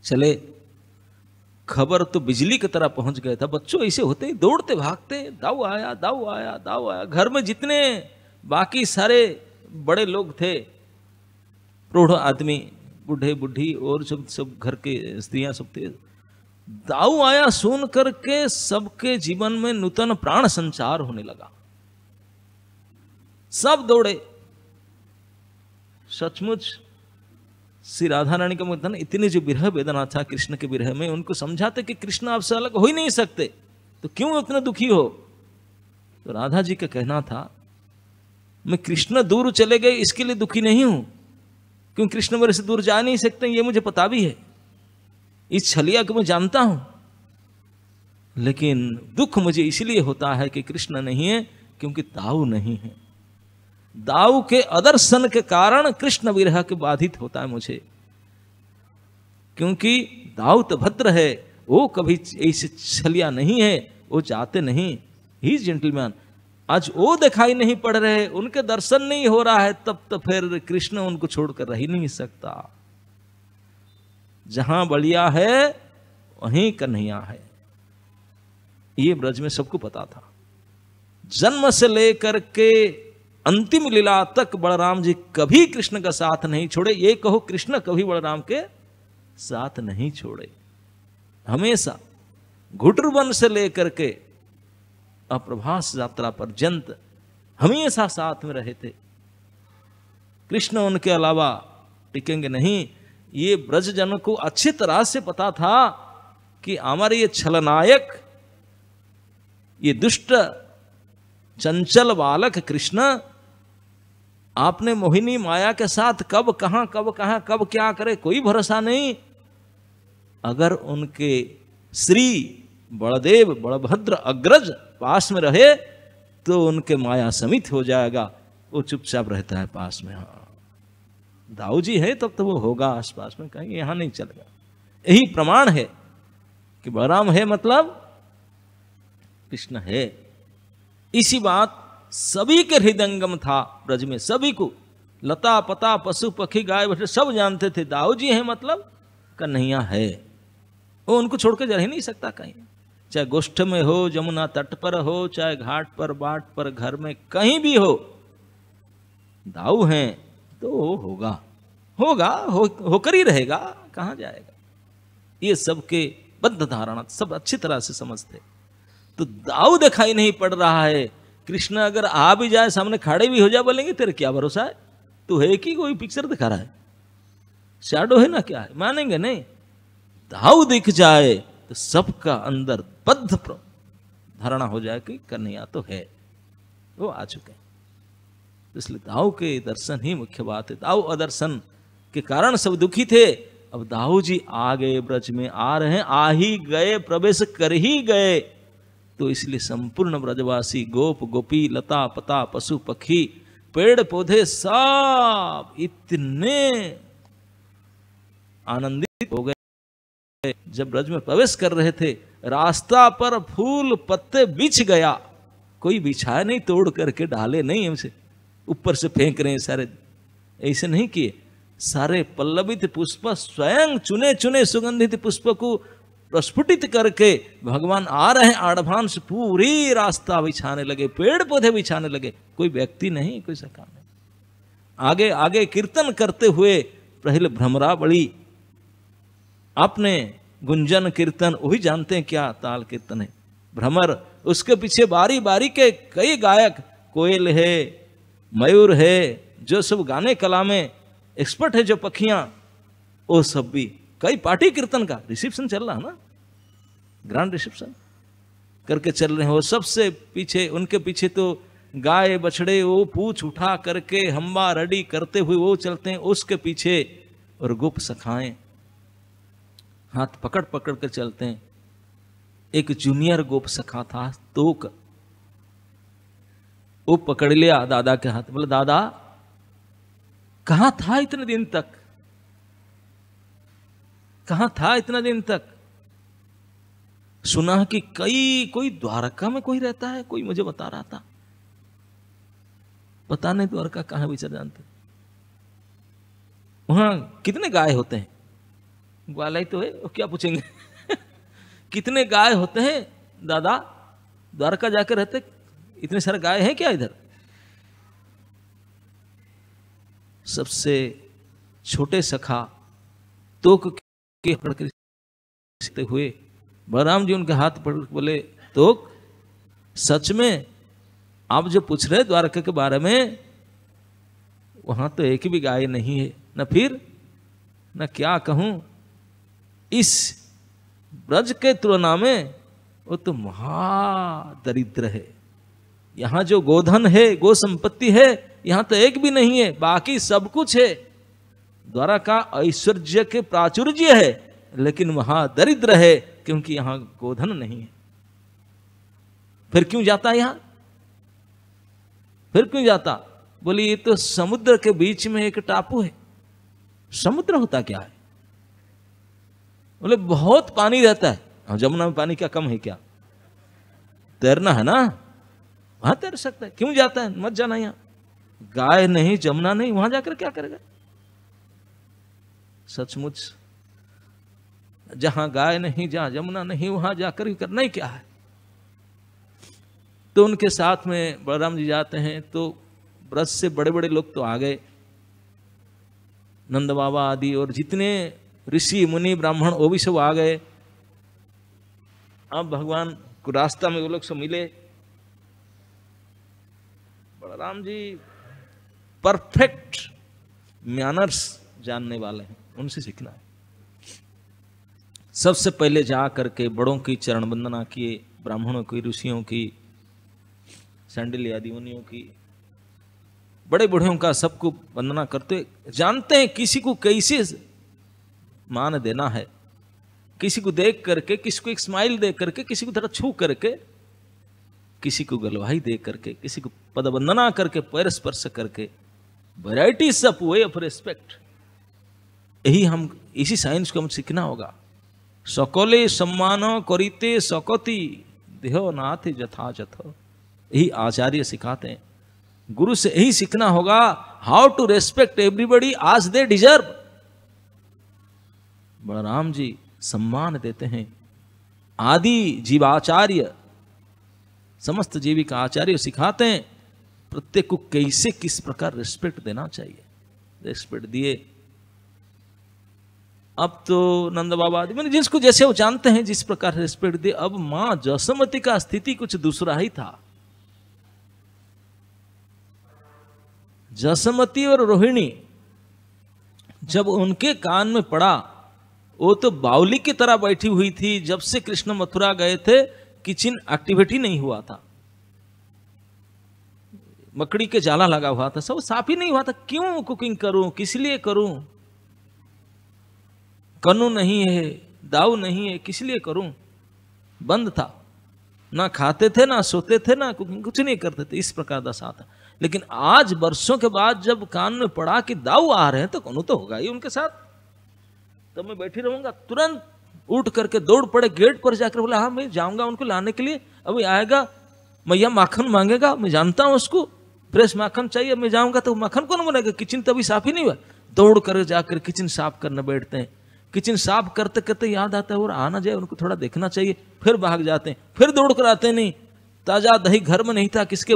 चले खबर तो बिजली की तरह पहुंच गया था बच्चों ऐसे होते ही दौड़ते भागते दाऊ आया दाऊ आया दाऊ आया घर में जितने बाकी सारे बड़े लोग थे प्रौढ़ आदमी बूढ़े बुढ़ी और सब सब घर के स्त्रियां सब थे दाऊ आया सुन करके सबके जीवन में नूतन प्राण संचार होने लगा सब दौड़े सचमुच श्री राधा रानी का मुद्दन इतनी जो विरह वेदना था कृष्ण के विरह में उनको समझाते कि कृष्ण आपसे अलग हो ही नहीं सकते तो क्यों इतना दुखी हो तो राधा जी का कहना था मैं कृष्ण दूर चले गए इसके लिए दुखी नहीं हूं क्योंकि कृष्ण मेरे से दूर जा नहीं सकते ये मुझे पता भी है इस छलिया को मैं जानता हूं लेकिन दुख मुझे इसलिए होता है कि कृष्ण नहीं है क्योंकि ताऊ नहीं है दाऊ के अदर्शन के कारण कृष्ण विरह के बाधित होता है मुझे क्योंकि दाऊ तो भद्र है वो कभी ऐसे छलिया नहीं है वो जाते नहीं ही जेंटलमैन आज वो दिखाई नहीं पड़ रहे उनके दर्शन नहीं हो रहा है तब तो फिर कृष्ण उनको छोड़कर रह ही नहीं सकता जहां बलिया है वहीं कन्हैया है ये ब्रज में सबको पता था जन्म से लेकर के अंतिम लीला तक बलराम जी कभी कृष्ण का साथ नहीं छोड़े ये कहो कृष्ण कभी बलराम के साथ नहीं छोड़े हमेशा घुटरबन से लेकर के अप्रभास यात्रा पर जंत हमेशा साथ में रहे थे कृष्ण उनके अलावा टिकेंगे नहीं ये ब्रजजन को अच्छी तरह से पता था कि हमारे ये छलनायक ये दुष्ट चंचल बालक कृष्ण आपने मोहिनी माया के साथ कब कहा कब कहां कब क्या करे कोई भरोसा नहीं अगर उनके श्री बड़देव बड़भद्र अग्रज पास में रहे तो उनके माया समित हो जाएगा वो चुपचाप रहता है पास में हाँ दाऊ जी है तब तो, तो वो होगा आसपास में कहीं यहां नहीं चलेगा यही प्रमाण है कि बलराम है मतलब कृष्ण है इसी बात सभी के हृदयंगम था ब्रज में सभी को लता पता पशु पक्षी गाय बछड़े सब जानते थे दाऊ जी हैं मतलब कन्हैया है वो उनको छोड़ के जा ही नहीं सकता कहीं चाहे गोष्ठ में हो जमुना तट पर हो चाहे घाट पर बाट पर घर में कहीं भी हो दाऊ हैं तो होगा होगा हो होकर ही रहेगा कहाँ जाएगा ये सबके बद्ध धारणा सब अच्छी तरह से समझते तो दाऊ दिखाई नहीं पड़ रहा है कृष्ण अगर आ भी जाए सामने खड़े भी हो जाए बोलेंगे तेरे क्या भरोसा है तू है कि कोई पिक्चर दिखा रहा है शैडो है ना क्या है मानेंगे नहीं दाऊ दिख जाए तो सबका अंदर बद्ध धारणा हो जाए कि कन्हैया तो है वो आ चुके हैं इसलिए दाऊ के दर्शन ही मुख्य बात है दाऊ अदर्शन के कारण सब दुखी थे अब दाऊ जी आ गए ब्रज में आ रहे हैं आ ही गए प्रवेश कर ही गए तो इसलिए संपूर्ण ब्रजवासी गोप गोपी लता पता पशु पक्षी पेड़ पौधे सब इतने आनंदित हो गए जब ब्रज में प्रवेश कर रहे थे रास्ता पर फूल पत्ते बिछ गया कोई बिछाया नहीं तोड़ करके डाले नहीं हमसे ऊपर से फेंक रहे हैं सारे ऐसे नहीं किए सारे पल्लवित पुष्प स्वयं चुने चुने सुगंधित पुष्प को प्रस्फुटित करके भगवान आ रहे हैं एडवांस पूरी रास्ता बिछाने लगे पेड़ पौधे बिछाने लगे कोई व्यक्ति नहीं कोई सका नहीं आगे आगे कीर्तन करते हुए प्रहिल भ्रमरावली आपने गुंजन कीर्तन वही जानते हैं क्या ताल कीर्तन है भ्रमर उसके पीछे बारी बारी के कई गायक कोयल है मयूर है जो सब गाने कला में एक्सपर्ट है जो पखियां वो सब भी कई पार्टी कीर्तन का रिसेप्शन चल रहा है ना ग्रांड रिसेप्शन करके चल रहे हैं वो सबसे पीछे उनके पीछे तो गाय बछड़े वो पूछ उठा करके हम्बा रडी करते हुए वो चलते हैं उसके पीछे और गुप सखाएं हाथ पकड़ पकड़ कर चलते हैं एक जूनियर गोप सखा था तोक वो पकड़ लिया दादा के हाथ बोले दादा कहा था इतने दिन तक कहा था इतना दिन तक सुना कि कई कोई द्वारका में कोई रहता है कोई मुझे बता रहा था पता नहीं द्वारका है विचार जानते वहां कितने गाय होते हैं ग्वाला ही तो है क्या पूछेंगे कितने गाय होते हैं दादा द्वारका जाकर रहते इतने सारे गाय हैं क्या इधर सबसे छोटे सखा तो के पकड़ते हुए बलराम जी उनके हाथ पड़ बोले तो सच में आप जो पूछ रहे द्वारका के बारे में वहां तो एक भी गाय नहीं है न फिर न क्या कहूं इस ब्रज के तुलना में वो तो महादरिद्र है यहाँ जो गोधन है गो संपत्ति है यहाँ तो एक भी नहीं है बाकी सब कुछ है द्वारका ऐश्वर्य के प्राचुर्य है लेकिन वहां दरिद्र है क्योंकि यहां गोधन नहीं है फिर क्यों जाता यहां फिर क्यों जाता बोली ये तो समुद्र के बीच में एक टापू है समुद्र होता क्या है बोले बहुत पानी रहता है हाँ, जमुना में पानी क्या कम है क्या तैरना है ना वहां तैर सकता है क्यों जाता है मत जाना यहां गाय नहीं जमुना नहीं वहां जाकर क्या करेगा सचमुच जहां गाय नहीं जहां जमुना नहीं वहां जाकर ही करना ही क्या है तो उनके साथ में बलराम जी जाते हैं तो ब्रज से बड़े बड़े लोग तो आ गए नंद बाबा आदि और जितने ऋषि मुनि ब्राह्मण वो भी सब आ गए अब भगवान को रास्ता में वो लोग सब मिले बलराम जी परफेक्ट मैनर्स जानने वाले हैं उनसे सीखना है सबसे पहले जा करके बड़ों की चरण वंदना किए ब्राह्मणों की ऋषियों की सैंडल आदि मुनियों की बड़े बूढ़ों का सबको वंदना करते जानते हैं किसी को कैसे मान देना है किसी को देख करके किसी को एक स्माइल दे करके किसी को थोड़ा छू करके किसी को गलवाही दे करके किसी को पदवंदना करके पैर स्पर्श करके varieties of way of respect यही हम इसी साइंस को हम सीखना होगा सकले सम्मान करीते सकती देहो नाथ जथा जथ यही आचार्य सिखाते हैं गुरु से यही सीखना होगा हाउ टू रेस्पेक्ट एवरीबडी आज दे डिजर्व बलराम जी सम्मान देते हैं आदि जीवाचार्य समस्त जीविका आचार्य सिखाते हैं प्रत्येक को कैसे किस प्रकार रिस्पेक्ट देना चाहिए रिस्पेक्ट दिए अब तो नंद बाबा आदि मैंने जिसको जैसे वो जानते हैं जिस प्रकार रिस्पेक्ट दे अब मां जसमती का स्थिति कुछ दूसरा ही था जसमती और रोहिणी जब उनके कान में पड़ा वो तो बाउली की तरह बैठी हुई थी जब से कृष्ण मथुरा गए थे किचन एक्टिविटी नहीं हुआ था मकड़ी के जाला लगा हुआ था सब साफ ही नहीं हुआ था क्यों कुकिंग करूं किस लिए करूं कनु नहीं है दाऊ नहीं है किस लिए करूं बंद था ना खाते थे ना सोते थे ना कुछ नहीं करते थे इस प्रकार दशा था लेकिन आज वर्षों के बाद जब कान में पड़ा कि दाऊ आ रहे हैं तो कनु तो होगा ही उनके साथ तब तो मैं बैठी रहूंगा तुरंत उठ करके दौड़ पड़े गेट पर जाकर बोला हाँ मैं जाऊंगा उनको लाने के लिए अभी आएगा मैया माखन मांगेगा मैं जानता हूँ उसको फ्रेश माखन चाहिए मैं जाऊंगा तो माखन कौन बनेगा किचन तो अभी साफ ही नहीं हुआ दौड़ कर जाकर किचन साफ करने बैठते हैं किचन साफ करते करते याद आता है और आना जाए उनको थोड़ा देखना चाहिए फिर भाग जाते हैं फिर दौड़ कर आते नहीं ताज़ा दही घर में नहीं था किसके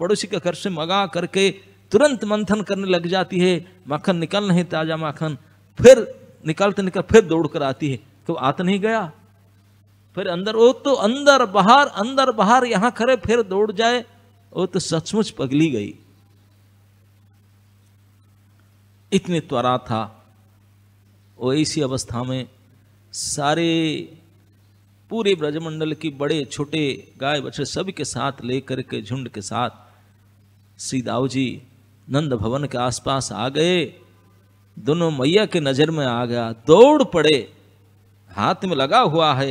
पड़ोसी के घर से मंगा करके तुरंत मंथन करने लग जाती है माखन निकल नहीं ताज़ा माखन फिर निकालते निकल फिर दौड़ कर आती है तो आत नहीं गया फिर अंदर वो तो अंदर बाहर अंदर बाहर यहां खड़े फिर दौड़ जाए वो तो सचमुच पगली गई इतनी त्वरा था और ऐसी अवस्था में सारे पूरे ब्रजमंडल की बड़े छोटे गाय बच्चे सब के साथ लेकर के झुंड के साथ श्री दाऊ जी नंद भवन के आसपास आ गए दोनों मैया के नज़र में आ गया दौड़ पड़े हाथ में लगा हुआ है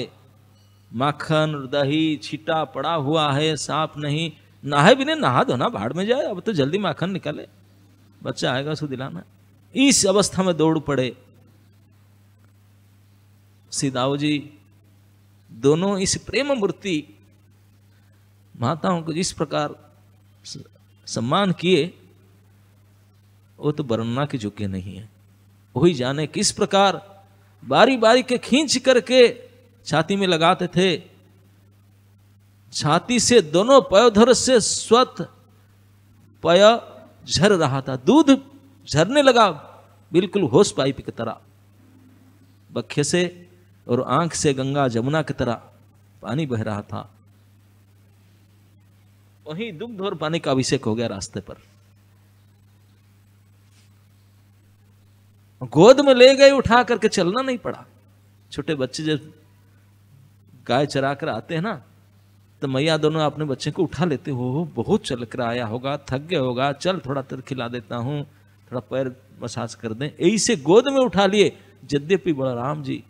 माखन दही छिटा पड़ा हुआ है सांप नहीं नहाए नहीं नहा दो ना भाड़ में जाए अब तो जल्दी माखन निकाले बच्चा आएगा उसको दिलाना इस अवस्था में दौड़ पड़े दाऊ जी दोनों इस प्रेम मूर्ति माताओं को जिस प्रकार सम्मान किए वो तो वर्णना के झुके नहीं है वही जाने किस प्रकार बारी बारी के खींच करके छाती में लगाते थे छाती से दोनों पयोधर से स्वत पय झर रहा था दूध झरने लगा बिल्कुल होश पाइप की तरह बख्य से और आंख से गंगा जमुना की तरह पानी बह रहा था वहीं दुग्ध और पानी का अभिषेक हो गया रास्ते पर गोद में ले गए उठा करके चलना नहीं पड़ा छोटे बच्चे जब गाय चरा कर आते हैं ना तो मैया दोनों अपने बच्चे को उठा लेते हो बहुत चल कर आया होगा थक गया होगा चल थोड़ा तर खिला देता हूं थोड़ा पैर मसाज कर दे ऐसे गोद में उठा लिए यद्यपि बलराम जी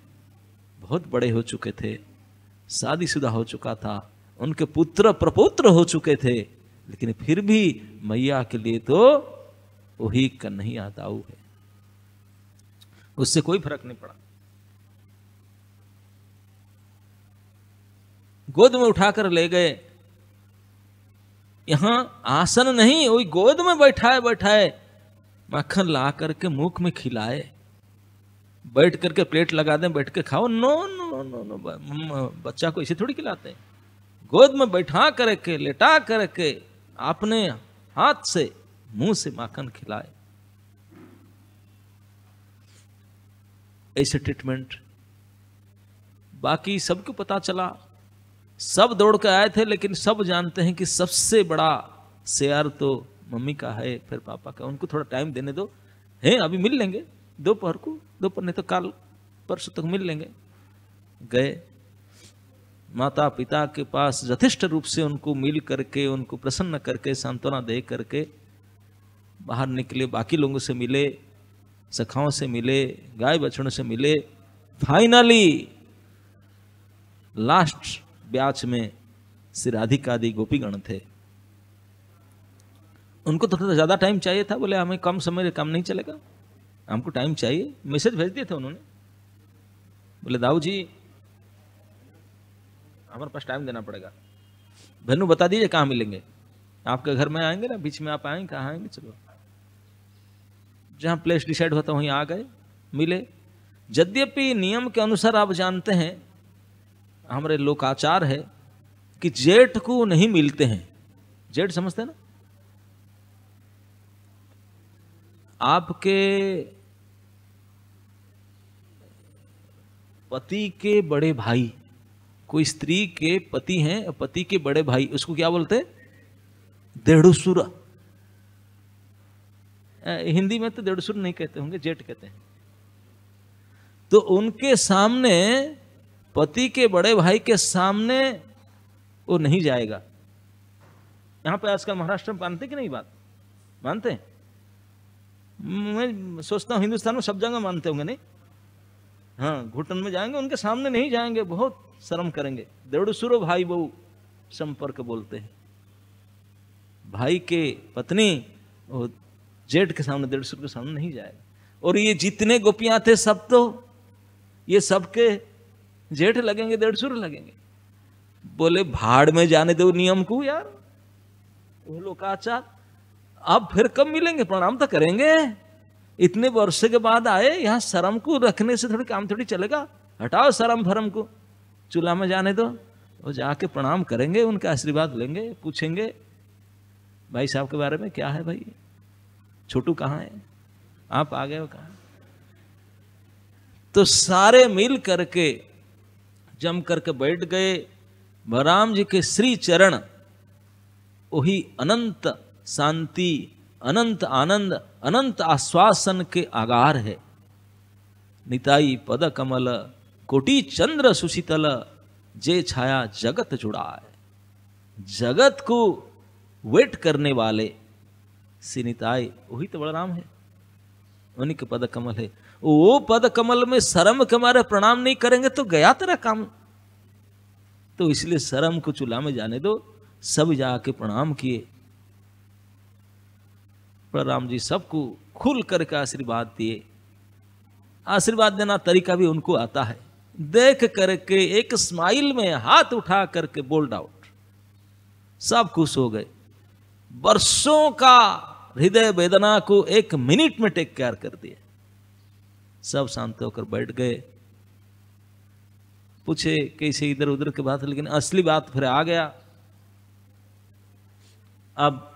बहुत बड़े हो चुके थे शादीशुदा हो चुका था उनके पुत्र प्रपुत्र हो चुके थे लेकिन फिर भी मैया के लिए तो वही नहीं आता है उससे कोई फर्क नहीं पड़ा गोद में उठाकर ले गए यहां आसन नहीं वही गोद में बैठाए बैठाए मक्खन ला करके मुख में खिलाए बैठ करके प्लेट लगा दें बैठ के खाओ नो नो नो नो बच्चा को इसे थोड़ी खिलाते हैं गोद में बैठा करके लेटा करके आपने हाथ से मुंह से माखन खिलाए ऐसे ट्रीटमेंट बाकी सबको पता चला सब दौड़ के आए थे लेकिन सब जानते हैं कि सबसे बड़ा शेयर तो मम्मी का है फिर पापा का उनको थोड़ा टाइम देने दो हैं अभी मिल लेंगे दोपहर को दोपहर नहीं तो काल परसों तक मिल लेंगे गए माता पिता के पास यथेष्ट रूप से उनको मिल करके उनको प्रसन्न करके सांत्वना दे करके बाहर निकले बाकी लोगों से मिले सखाओं से मिले गाय बछड़ों से मिले फाइनली लास्ट ब्याच में श्री राधिका गोपीगण थे उनको तो थोड़ा ज़्यादा टाइम चाहिए था बोले हमें कम समय काम नहीं चलेगा हमको टाइम चाहिए मैसेज भेज दिए थे उन्होंने बोले दाऊ जी हमारे पास टाइम देना पड़ेगा भेनू बता दीजिए कहाँ मिलेंगे आपके घर में आएंगे ना बीच में आप आएंगे कहाँ आएंगे चलो जहाँ प्लेस डिसाइड होता वहीं आ गए मिले यद्यपि नियम के अनुसार आप जानते हैं हमारे लोकाचार है कि जेठ को नहीं मिलते हैं जेठ समझते हैं ना आपके पति के बड़े भाई कोई स्त्री के पति हैं पति के बड़े भाई उसको क्या बोलते देढ़सुरा हिंदी में तो देढ़सुर नहीं कहते होंगे जेठ कहते हैं तो उनके सामने पति के बड़े भाई के सामने वो नहीं जाएगा यहां पर आजकल महाराष्ट्र में मानते कि नहीं बात मानते हैं मैं सोचता हूँ हिंदुस्तान में सब जगह मानते होंगे नहीं हाँ घुटन में जाएंगे उनके सामने नहीं जाएंगे बहुत शर्म करेंगे सुरो भाई बहू संपर्क बोलते हैं भाई के पत्नी और जेठ के सामने देवसुर के सामने नहीं जाएगा और ये जितने गोपियां थे सब तो ये सबके जेठ लगेंगे देवसुर लगेंगे बोले भाड़ में जाने दो नियम को यार वो लोग अब फिर कब मिलेंगे प्रणाम तो करेंगे इतने वर्ष के बाद आए यहाँ शर्म को रखने से थोड़ी काम थोड़ी चलेगा हटाओ शर्म भरम को चूल्हा में जाने दो वो जाके प्रणाम करेंगे उनका आशीर्वाद लेंगे पूछेंगे भाई साहब के बारे में क्या है भाई छोटू कहाँ है आप आ गए हो कहा तो सारे मिल करके जम करके बैठ गए बराम जी के श्री चरण वही अनंत शांति अनंत आनंद अनंत आश्वासन के आगार है निताई पद कमल कोटि चंद्र सुशीतल जे छाया जगत जुड़ा है जगत को वेट करने वाले सिनिताई वही तो बलराम है उन्हीं के पद कमल है वो पद कमल में शर्म के मारे प्रणाम नहीं करेंगे तो गया तेरा काम तो इसलिए शर्म को चूल्हा में जाने दो सब जाके प्रणाम किए राम जी सबको खुल करके आशीर्वाद दिए आशीर्वाद देना तरीका भी उनको आता है देख करके एक स्माइल में हाथ उठा करके बोल्ड आउट सब खुश हो गए बरसों का हृदय वेदना को एक मिनट में टेक केयर कर दिया सब शांत होकर बैठ गए पूछे कैसे इधर उधर की बात लेकिन असली बात फिर आ गया अब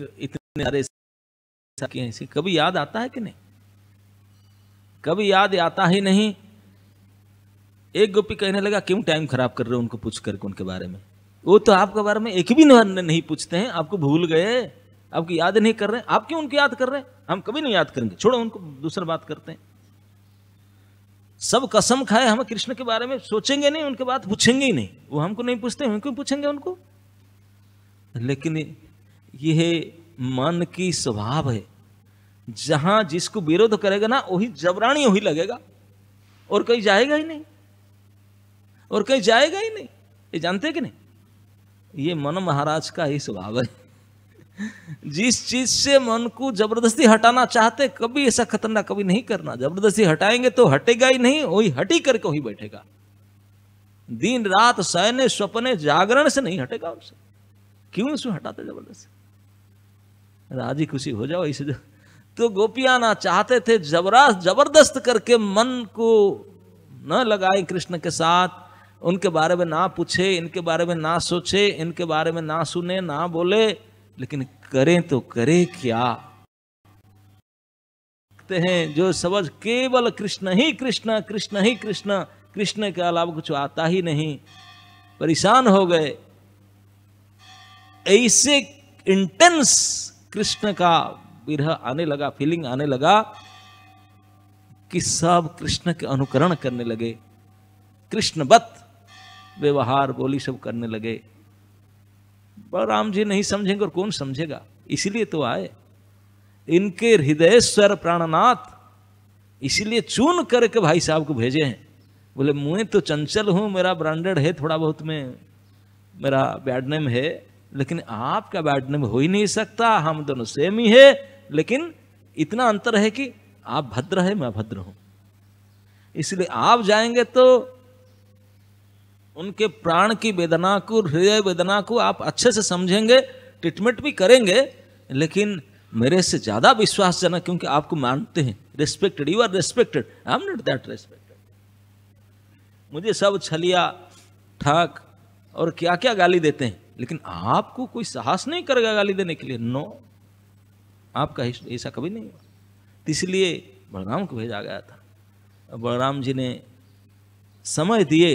इतने सारे किए हैं कभी याद आता है कि नहीं कभी याद आता ही नहीं एक गोपी कहने लगा क्यों टाइम खराब कर रहे हो उनको पूछ करके उनके बारे में वो तो आपके बारे में एक भी नहीं पूछते हैं आपको भूल गए आपको याद नहीं कर रहे आप क्यों उनको याद कर रहे हैं हम कभी नहीं याद करेंगे छोड़ो उनको दूसरा बात करते हैं सब कसम खाए हम कृष्ण के बारे में सोचेंगे नहीं उनके बात पूछेंगे ही नहीं वो हमको नहीं पूछते हम क्यों पूछेंगे उनको लेकिन यह मन की स्वभाव है जहां जिसको विरोध करेगा ना वही जबरानी वही लगेगा और कहीं जाएगा ही नहीं और कहीं जाएगा ही नहीं ये जानते कि नहीं ये मन महाराज का ही स्वभाव है जिस चीज से मन को जबरदस्ती हटाना चाहते कभी ऐसा खतरनाक कभी नहीं करना जबरदस्ती हटाएंगे तो हटेगा ही नहीं वही हटी करके वही बैठेगा दिन रात सहने स्वप्ने जागरण से नहीं हटेगा उससे क्यों उसे हटाते जबरदस्ती राजी खुशी हो जाओ इसे तो गोपियां ना चाहते थे जबरा जबरदस्त करके मन को न लगाए कृष्ण के साथ उनके बारे में ना पूछे इनके बारे में ना सोचे इनके बारे में ना सुने ना बोले लेकिन करें तो करें क्या सकते हैं जो समझ केवल कृष्ण ही कृष्ण कृष्ण ही कृष्ण कृष्ण के अलावा कुछ आता ही नहीं परेशान हो गए ऐसे इंटेंस कृष्ण का विरह आने लगा फीलिंग आने लगा कि सब कृष्ण के अनुकरण करने लगे कृष्णबत व्यवहार बोली सब करने लगे राम जी नहीं समझेंगे और कौन समझेगा इसलिए तो आए इनके हृदय स्वर प्राणनाथ इसीलिए चुन करके भाई साहब को भेजे हैं बोले मुए तो चंचल हूं मेरा ब्रांडेड है थोड़ा बहुत में मेरा बैडनेम है लेकिन आपका बैठने में हो ही नहीं सकता हम दोनों सेम ही है लेकिन इतना अंतर है कि आप भद्र है मैं भद्र हूं इसलिए आप जाएंगे तो उनके प्राण की वेदना को हृदय वेदना को आप अच्छे से समझेंगे ट्रीटमेंट भी करेंगे लेकिन मेरे से ज़्यादा विश्वासजनक क्योंकि आपको मानते हैं respected you are respected I am not that respected मुझे सब छलिया ठक और क्या क्या गाली देते हैं लेकिन आपको कोई साहस नहीं करेगा गाली देने के लिए नो आपका ऐसा कभी नहीं हुआ इसलिए बलराम को भेजा गया था बलराम जी ने समय दिए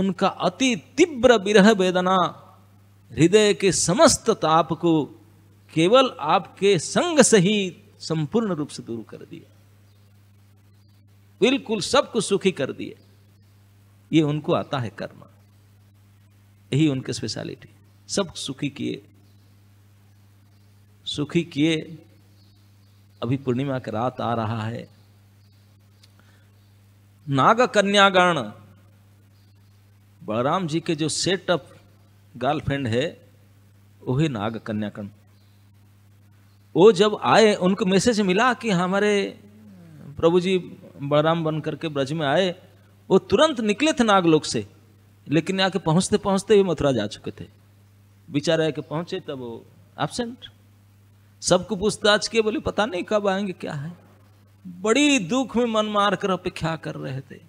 उनका अति तीव्र विरह वेदना हृदय के समस्त ताप को केवल आपके संग से ही संपूर्ण रूप से दूर कर दिया बिल्कुल सबको सुखी कर दिए ये उनको आता है कर्मा यही उनके स्पेशलिटी सब सुखी किए सुखी किए अभी पूर्णिमा की रात आ रहा है नाग कन्यागण बलराम जी के जो सेटअप गर्लफ्रेंड है वही नाग कन्याकर्ण वो जब आए उनको मैसेज मिला कि हमारे प्रभु जी बलराम बन करके ब्रज में आए वो तुरंत निकले थे नागलोक से लेकिन आके पहुंचते पहुंचते ही मथुरा जा चुके थे बेचारे आके पहुंचे तब वो एबसेंट सबको पूछताछ के बोले पता नहीं कब आएंगे क्या है बड़ी दुख में मन मार कर अपेक्षा कर रहे थे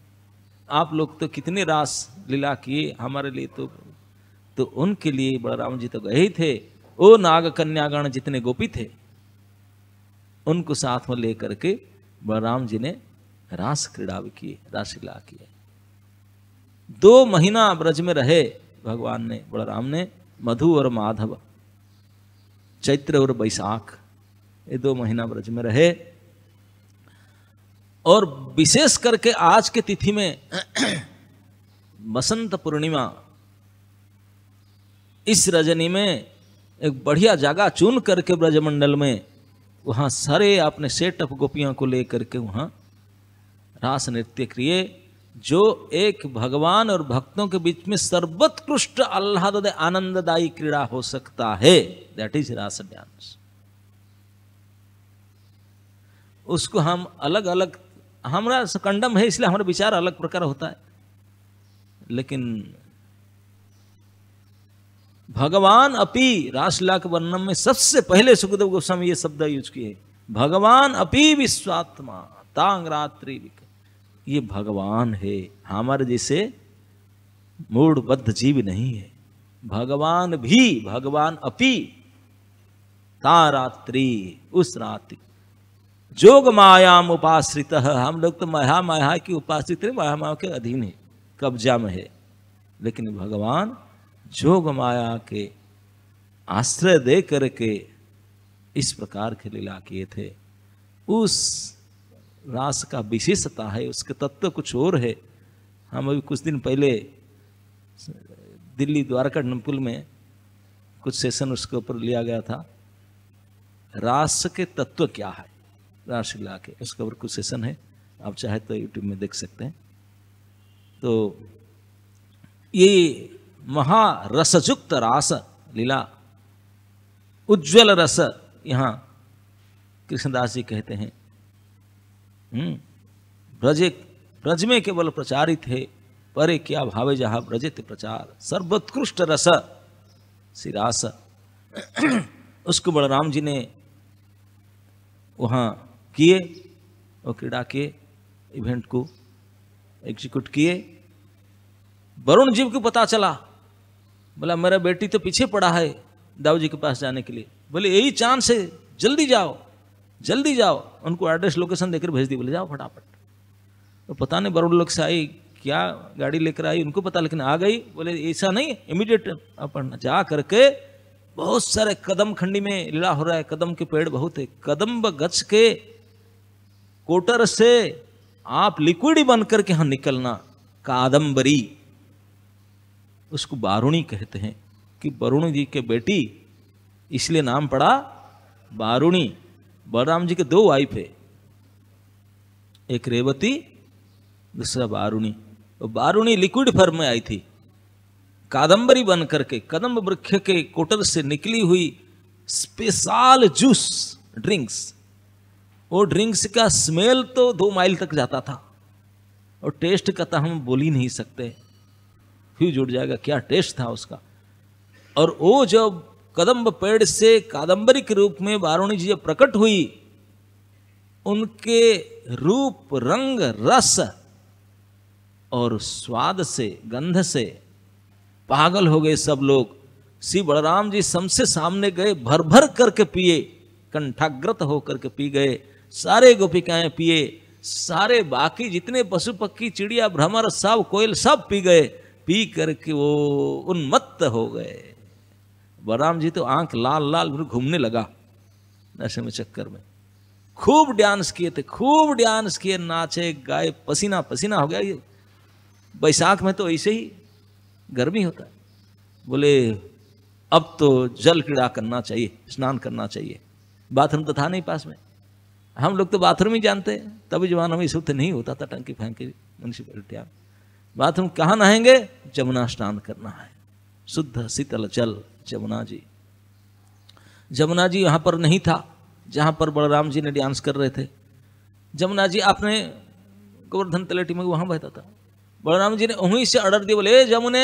आप लोग तो कितने रास लीला किए हमारे लिए तो तो उनके लिए बलराम जी तो गए ही थे ओ नाग कन्यागण जितने गोपी थे उनको साथ में लेकर के बलराम जी ने रास क्रीड़ा भी किए रास लीला किए दो महीना ब्रज में रहे भगवान ने बलराम ने मधु और माधव चैत्र और बैसाख ये दो महीना ब्रज में रहे और विशेष करके आज के तिथि में बसंत पूर्णिमा इस रजनी में एक बढ़िया जगह चुन करके ब्रजमंडल में वहां सारे अपने सेटअप गोपियों को लेकर के वहां रास नृत्य क्रिए जो एक भगवान और भक्तों के बीच में सर्वोत्कृष्ट आल्लाद आनंददायी क्रीड़ा हो सकता है दैट इज रास डांस उसको हम अलग अलग हमारा कंडम है इसलिए हमारा विचार अलग प्रकार होता है लेकिन भगवान अपी रासला के वर्णन में सबसे पहले सुखदेव गोस्वामी ये शब्द यूज किए भगवान अपी विश्वात्मा तांग रात्रि विक ये भगवान है हमारे जैसे मूढ़बद्ध जीव नहीं है भगवान भी भगवान अपि तारात्रि उस रात जोग मायाम उपाश्रित हम लोग तो महा माया की उपाश्रित है माया माया के अधीन है कब्जा में है लेकिन भगवान जोग माया के आश्रय दे करके इस प्रकार के लीला किए थे उस रास का विशेषता है उसके तत्व कुछ और है हम अभी कुछ दिन पहले दिल्ली द्वारका नमपुल में कुछ सेशन उसके ऊपर लिया गया था रास के तत्व क्या है रासलीला के उसके ऊपर कुछ सेशन है आप चाहे तो यूट्यूब में देख सकते हैं तो ये महारसयुक्त रास लीला उज्ज्वल रस यहाँ कृष्णदास जी कहते हैं ब्रज हम्म। ब्रज में केवल प्रचारित है परे क्या भावे जहाँ ब्रजित प्रचार सर्वोत्कृष्ट रस सिरास उसको बलराम जी ने वहाँ किए और क्रीड़ा के इवेंट को एग्जीक्यूट किए वरुण जीव को पता चला बोला मेरा बेटी तो पीछे पड़ा है दाऊ जी के पास जाने के लिए बोले यही चांस है जल्दी जाओ जल्दी जाओ उनको एड्रेस लोकेशन देकर भेज दी बोले जाओ फटाफट तो पता नहीं बरुण लोग से आई क्या गाड़ी लेकर आई उनको पता लेकिन आ गई बोले ऐसा नहीं इमीडिएट अपन जा करके बहुत सारे कदम खंडी में लीला हो रहा है कदम के पेड़ बहुत है कदम व गच के कोटर से आप लिक्विड ही बनकर के यहाँ निकलना कादम्बरी उसको बारुणी कहते हैं कि वरुण जी के बेटी इसलिए नाम पड़ा बारुणी बलराम जी के दो वाइफ है एक रेवती दूसरा बारूणी तो बारूणी लिक्विड फर्म में आई थी कादंबरी बन करके कदम वृक्ष के कोटर से निकली हुई स्पेशल जूस ड्रिंक्स वो ड्रिंक्स का स्मेल तो दो माइल तक जाता था और टेस्ट का तो हम बोल ही नहीं सकते फ्यूज उड़ जाएगा क्या टेस्ट था उसका और वो जब कदम्ब पेड़ से कादम्बरी के रूप में वारुणी जी जब प्रकट हुई उनके रूप रंग रस और स्वाद से गंध से पागल हो गए सब लोग श्री बलराम जी सबसे सामने गए भर भर करके पिए कंठाग्रत होकर के पी गए सारे गोपिकाएं पिए सारे बाकी जितने पशु पक्षी चिड़िया भ्रमर सब कोयल सब पी गए पी करके वो उन्मत्त हो गए बलराम जी तो आंख लाल लाल घूमने लगा नशे में चक्कर में खूब डांस किए थे खूब डांस किए नाचे गाए पसीना पसीना हो गया ये बैसाख में तो ऐसे ही गर्मी होता है बोले अब तो जल क्रीड़ा करना चाहिए स्नान करना चाहिए बाथरूम तो था नहीं पास में हम लोग तो बाथरूम ही जानते हैं तभी जमाना में शुद्ध नहीं होता था टंकी फैंकी म्यूनसिपलिटी बाथरूम कहाँ नहाएंगे जमुना स्नान करना है शुद्ध शीतल जल जमुना जी जमुना जी यहाँ पर नहीं था जहाँ पर बलराम जी ने डांस कर रहे थे जमुना जी आपने गोवर्धन तलेटी में वहाँ बहता था बलराम जी ने वहीं से ऑर्डर दिया बोले जमुने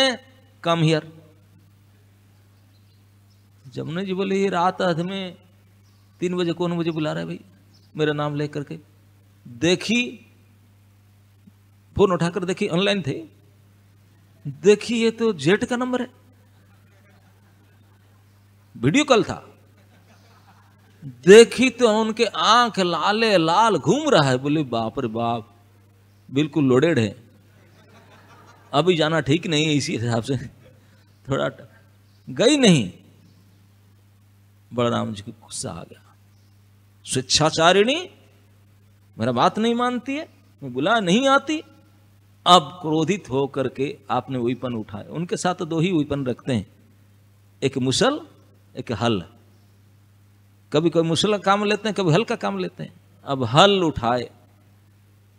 कम हियर जमुना जी बोले ये रात अध में तीन बजे कौन मुझे बुला रहा है भाई मेरा नाम ले करके देखी फोन उठाकर देखी ऑनलाइन थे देखी ये तो जेट का नंबर है वीडियो कॉल था देखी तो उनके आंख लाले लाल घूम रहा है बोले बाप रे बाप बिल्कुल लोडेड है अभी जाना ठीक नहीं है इसी हिसाब से थोड़ा गई नहीं बलराम जी को गुस्सा आ गया स्वेच्छाचारिणी मेरा बात नहीं मानती है मैं बुला नहीं आती अब क्रोधित होकर के आपने वीपन उठाए उनके साथ तो दो ही वीपन रखते हैं एक मुसल एक हल कभी कभी मुश्किल काम लेते हैं कभी हल का काम लेते हैं अब हल उठाए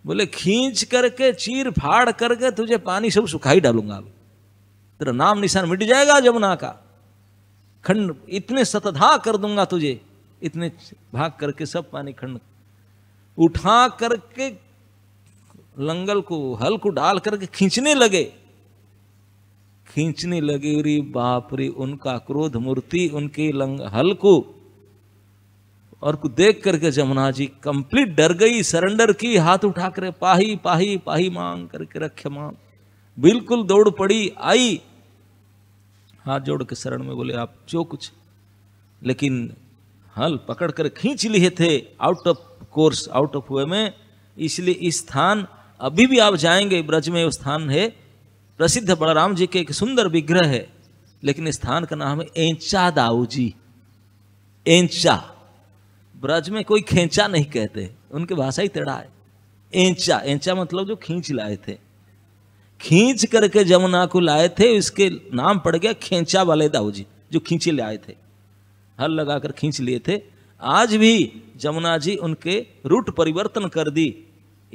बोले खींच करके चीर फाड़ करके तुझे पानी सब सुखा ही डालूंगा तेरा नाम निशान मिट जाएगा जमुना का खंड इतने सतधा कर दूंगा तुझे इतने भाग करके सब पानी खंड उठा करके लंगल को हल को डाल करके खींचने लगे खींचने लगी रे बाप रे उनका क्रोध मूर्ति उनके लंग हल को और को देख करके जमुना जी कंप्लीट डर गई सरेंडर की हाथ उठा कर पाही पाही पाही मांग करके रखे मांग बिल्कुल दौड़ पड़ी आई हाथ जोड़ के शरण में बोले आप जो कुछ लेकिन हल पकड़ कर खींच लिए थे out of course out of way में इसलिए इस स्थान अभी भी आप जाएंगे ब्रज में स्थान है प्रसिद्ध बलराम जी के एक सुंदर विग्रह है लेकिन स्थान का नाम है एंचा दाऊ जी एंचा ब्रज में कोई खेंचा नहीं कहते उनकी भाषा ही तेड़ा है एंचा एंचा मतलब जो खींच लाए थे खींच करके जमुना को लाए थे इसके नाम पड़ गया खेंचा वाले दाऊ जी जो खींचे ले आए थे हल लगाकर खींच लिए थे आज भी जमुना जी उनके रूट परिवर्तन कर दी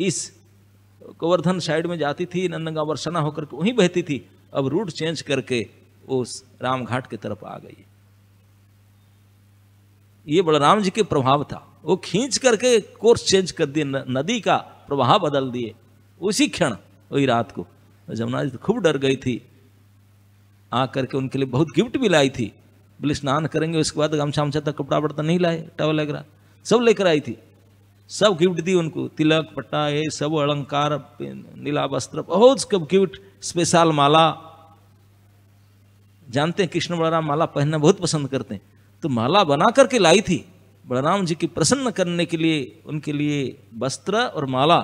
इस गोवर्धन साइड में जाती थी नंदगा वर्षना होकर के वहीं बहती थी अब रूट चेंज करके उस रामघाट की तरफ आ गई ये बलराम जी के प्रभाव था वो खींच करके कोर्स चेंज कर दिए नदी का प्रवाह बदल दिए उसी क्षण वही रात को जमुना जी तो खूब डर गई थी आ करके उनके लिए बहुत गिफ्ट भी लाई थी बोले स्नान करेंगे उसके बाद गमछा वमछा तक कपड़ा वपड़ा तो नहीं लाए टवल वगैरह सब लेकर आई थी सब गिफ्ट दी उनको तिलक पट्टा ये सब अलंकार नीला वस्त्र बहुत सब गिफ्ट स्पेशल माला जानते हैं कृष्ण बलराम माला पहनना बहुत पसंद करते हैं तो माला बना करके लाई थी बलराम जी की प्रसन्न करने के लिए उनके लिए वस्त्र और माला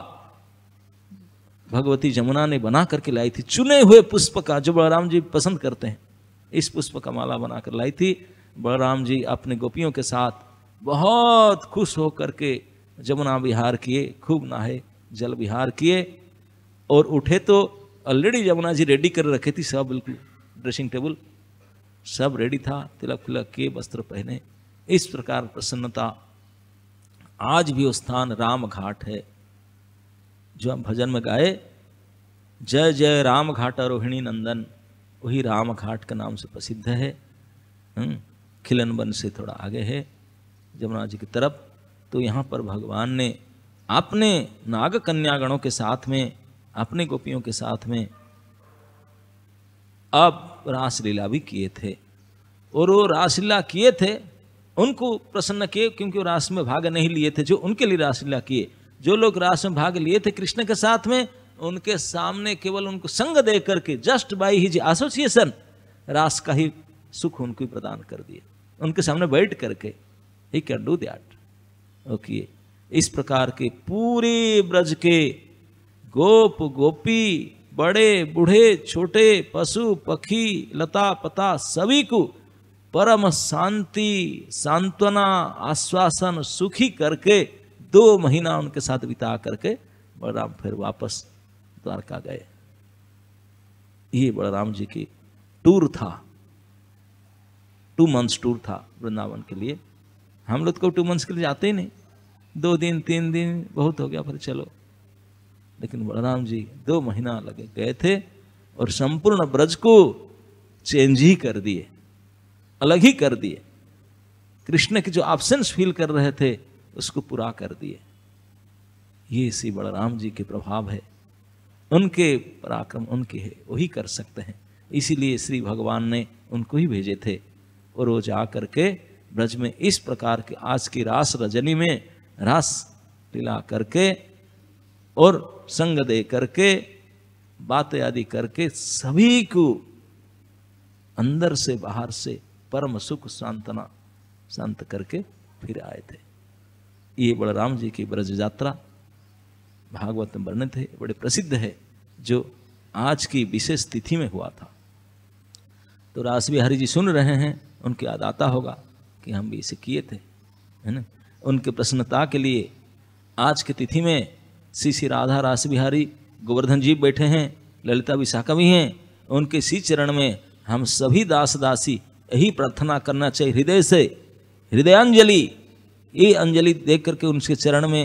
भगवती जमुना ने बना करके लाई थी चुने हुए पुष्प का जो बलराम जी पसंद करते हैं इस पुष्प का माला बनाकर लाई थी बलराम जी अपने गोपियों के साथ बहुत खुश होकर के जमुना विहार किए खूब नहाए जल विहार किए और उठे तो ऑलरेडी जमुना जी रेडी कर रखी थी सब बिल्कुल ड्रेसिंग टेबल सब रेडी था तिलक फिलक के वस्त्र पहने इस प्रकार प्रसन्नता आज भी वो स्थान राम घाट है जो हम भजन में गाए जय जय राम घाट रोहिणी नंदन वही राम घाट के नाम से प्रसिद्ध है हम्म, खिलन बन से थोड़ा आगे है जमुना जी की तरफ तो यहाँ पर भगवान ने अपने नाग कन्यागणों के साथ में अपने गोपियों के साथ में अब रासलीला भी किए थे और वो रासलीला किए थे उनको प्रसन्न किए क्योंकि वो रास में भाग नहीं लिए थे जो उनके लिए रासलीला किए जो लोग रास में भाग लिए थे कृष्ण के साथ में उनके सामने केवल उनको संग दे करके जस्ट बाई हिज एसोसिएशन रास का ही सुख उनको प्रदान कर दिए उनके सामने बैठ करके ही कैन डू दैट किए इस प्रकार के पूरे ब्रज के गोप गोपी बड़े बूढ़े छोटे पशु पक्षी लता पता सभी को परम शांति सांत्वना आश्वासन सुखी करके दो महीना उनके साथ बिता करके बलराम फिर वापस द्वारका गए ये बलराम जी की टूर था टू मंथ्स टूर था वृंदावन के लिए हम लोग तो टू मंथ्स के लिए जाते ही नहीं दो दिन तीन दिन बहुत हो गया फिर चलो लेकिन बलराम जी दो महीना लगे गए थे और संपूर्ण ब्रज को चेंज ही कर दिए अलग ही कर दिए कृष्ण के जो ऑप्शंस फील कर रहे थे उसको पूरा कर दिए ये इसी बलराम जी के प्रभाव है उनके पराक्रम उनके है वही कर सकते हैं इसीलिए श्री भगवान ने उनको ही भेजे थे और वो जा करके ब्रज में इस प्रकार के आज की रास रजनी में रास लीला करके और संग दे करके बात आदि करके सभी को अंदर से बाहर से परम सुख सांत्वना शांत करके फिर आए थे ये बलराम जी की ब्रज यात्रा भागवत में वर्णित है बड़े प्रसिद्ध है जो आज की विशेष तिथि में हुआ था तो रास हरि जी सुन रहे हैं उनके आदाता होगा कि हम भी इसे किए थे है ना उनके प्रसन्नता के लिए आज की तिथि में श्री श्री राधा रास बिहारी गोवर्धन जी बैठे हैं ललिता विशाखा भी हैं उनके इसी चरण में हम सभी दास दासी यही प्रार्थना करना चाहिए हृदय से हृदयांजलि ये अंजलि देख करके उनके चरण में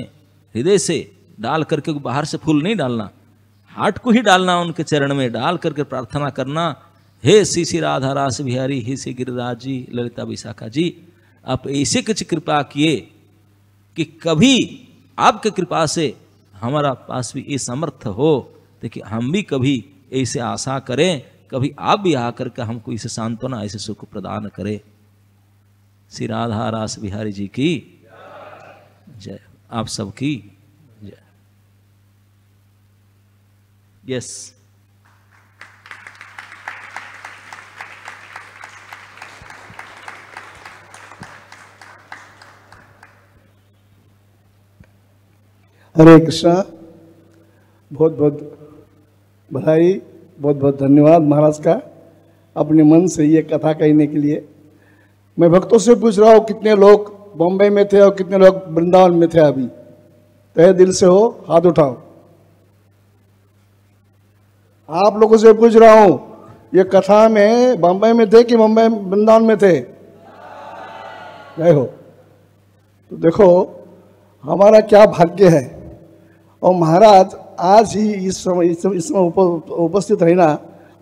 हृदय से डाल करके बाहर से फूल नहीं डालना हार्ट को ही डालना उनके चरण में डाल करके प्रार्थना करना हे श्री श्री राधा रास बिहारी हे श्री गिरिराज जी ललिता विशाखा जी आप ऐसे कुछ कृपा किए कि कभी आपके कृपा से हमारा पास भी ये समर्थ हो देखिए हम भी कभी ऐसे आशा करें कभी आप भी आकर के हमको इसे सांत्वना ऐसे सुख प्रदान करें श्री राधा रास बिहारी जी की जय आप सबकी जय यस हरे कृष्णा बहुत बहुत बधाई बहुत बहुत धन्यवाद महाराज का अपने मन से ये कथा कहने के लिए मैं भक्तों से पूछ रहा हूँ कितने लोग बॉम्बे में थे और कितने लोग वृंदावन में थे अभी तय दिल से हो हाथ उठाओ आप लोगों से पूछ रहा हूँ ये कथा में बम्बई में थे कि मुंबई वृंदावन में थे गए हो तो देखो हमारा क्या भाग्य है और महाराज आज ही इस समय इस समय, समय उप, उपस्थित रहना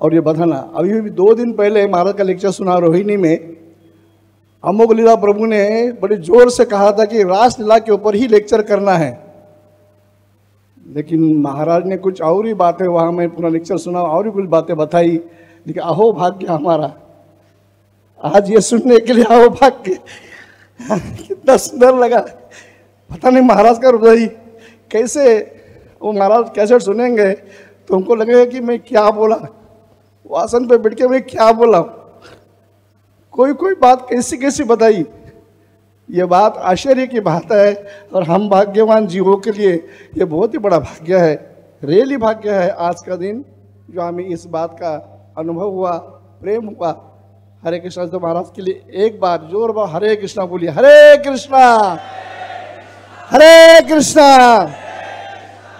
और ये बधाना अभी भी दो दिन पहले महाराज का लेक्चर सुना रोहिणी में अमोक लीला प्रभु ने बड़े जोर से कहा था कि रासलीला के ऊपर ही लेक्चर करना है लेकिन महाराज ने कुछ और ही बातें वहाँ में पूरा लेक्चर सुना और ही कुछ बातें बताई लेकिन अहो भाग्य हमारा आज ये सुनने के लिए अहो भाग्य कितना सुंदर लगा पता नहीं महाराज का हृदय कैसे वो महाराज कैसे सुनेंगे तो उनको लगेगा कि मैं क्या बोला वो आसन पर बैठ के मैं क्या बोला कोई कोई बात कैसी कैसी बताई ये बात आश्चर्य की बात है और हम भाग्यवान जीवों के लिए ये बहुत ही बड़ा भाग्य है रेली भाग्य है आज का दिन जो हमें इस बात का अनुभव हुआ प्रेम हुआ हरे कृष्णा तो महाराज के लिए एक बार जोर बार हरे कृष्णा बोलिए हरे कृष्णा हरे कृष्णा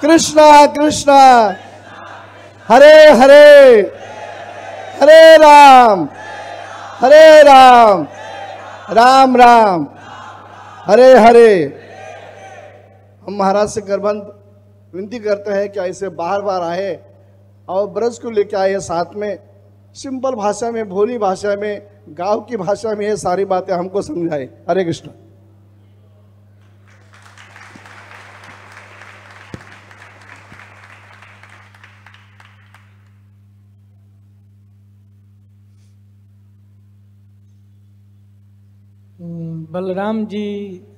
कृष्णा कृष्णा हरे हरे हरे राम हरे राम राम राम हरे हरे हम महाराज से गर्भंत विनती करते हैं कि ऐसे बार बार आए और ब्रज को लेके आए साथ में सिंपल भाषा में भोली भाषा में गांव की भाषा में ये सारी बातें हमको समझाए हरे कृष्ण बलराम जी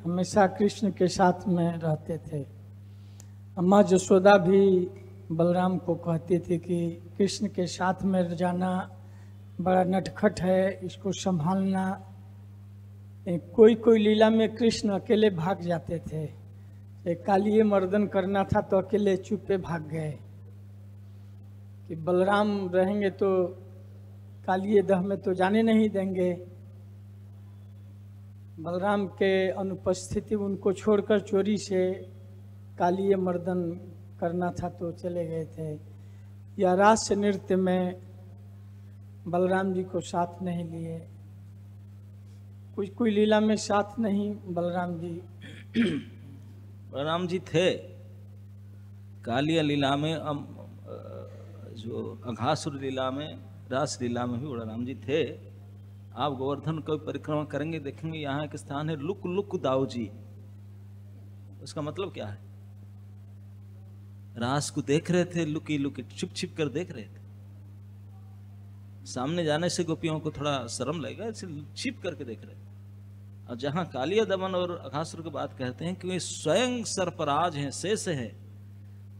हमेशा कृष्ण के साथ में रहते थे अम्मा जसोदा भी बलराम को कहती थी कि कृष्ण के साथ में जाना बड़ा नटखट है इसको संभालना कोई कोई लीला में कृष्ण अकेले भाग जाते थे एक कालिए मर्दन करना था तो अकेले चुपे भाग गए कि बलराम रहेंगे तो कालिए दह में तो जाने नहीं देंगे बलराम के अनुपस्थिति उनको छोड़कर चोरी से कालीय मर्दन करना था तो चले गए थे या राष्ट्र नृत्य में बलराम जी को साथ नहीं लिए कुछ कोई लीला में साथ नहीं बलराम जी बलराम जी थे कालिया लीला में जो अघासुर लीला में रास लीला में भी बलराम जी थे आप गोवर्धन को परिक्रमा करेंगे देखेंगे यहाँ एक स्थान है लुक लुक दाऊ जी उसका मतलब क्या है रास को देख रहे थे लुकी लुकी छिप छिप कर देख रहे थे सामने जाने से गोपियों को थोड़ा शर्म लगेगा इसे छिप करके देख रहे थे और जहां कालिया दमन और अखासुर की बात कहते हैं क्योंकि स्वयं सरपराज हैं शेष हैं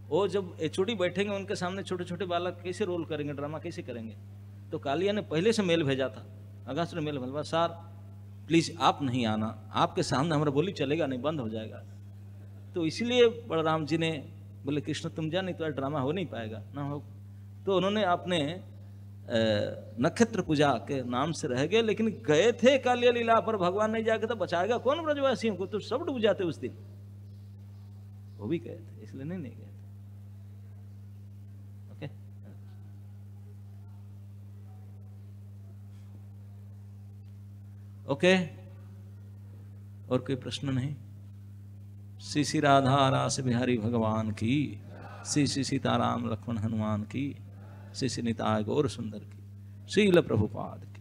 वो जब एचोडी बैठेंगे उनके सामने छोटे छोटे बालक कैसे रोल करेंगे ड्रामा कैसे करेंगे तो कालिया ने पहले से मेल भेजा था में मेल बलवा सार प्लीज़ आप नहीं आना आपके सामने हमारा बोली चलेगा नहीं बंद हो जाएगा तो इसलिए बलराम जी ने बोले कृष्ण तुम जा नहीं तो ड्रामा हो नहीं पाएगा ना हो तो उन्होंने अपने नक्षत्र पूजा के नाम से रह गए लेकिन गए थे काल्य लीला पर भगवान नहीं जाके तो बचाएगा कौन ब्रजवासियों को तो सब डूब जाते उस दिन वो भी गए थे इसलिए नहीं नहीं गए ओके और कोई प्रश्न नहीं श्री श्री राधा रास बिहारी भगवान की श्री श्री सीताराम लक्ष्मण हनुमान की श्री श्री नीता गौर सुंदर की शील प्रभुपाद की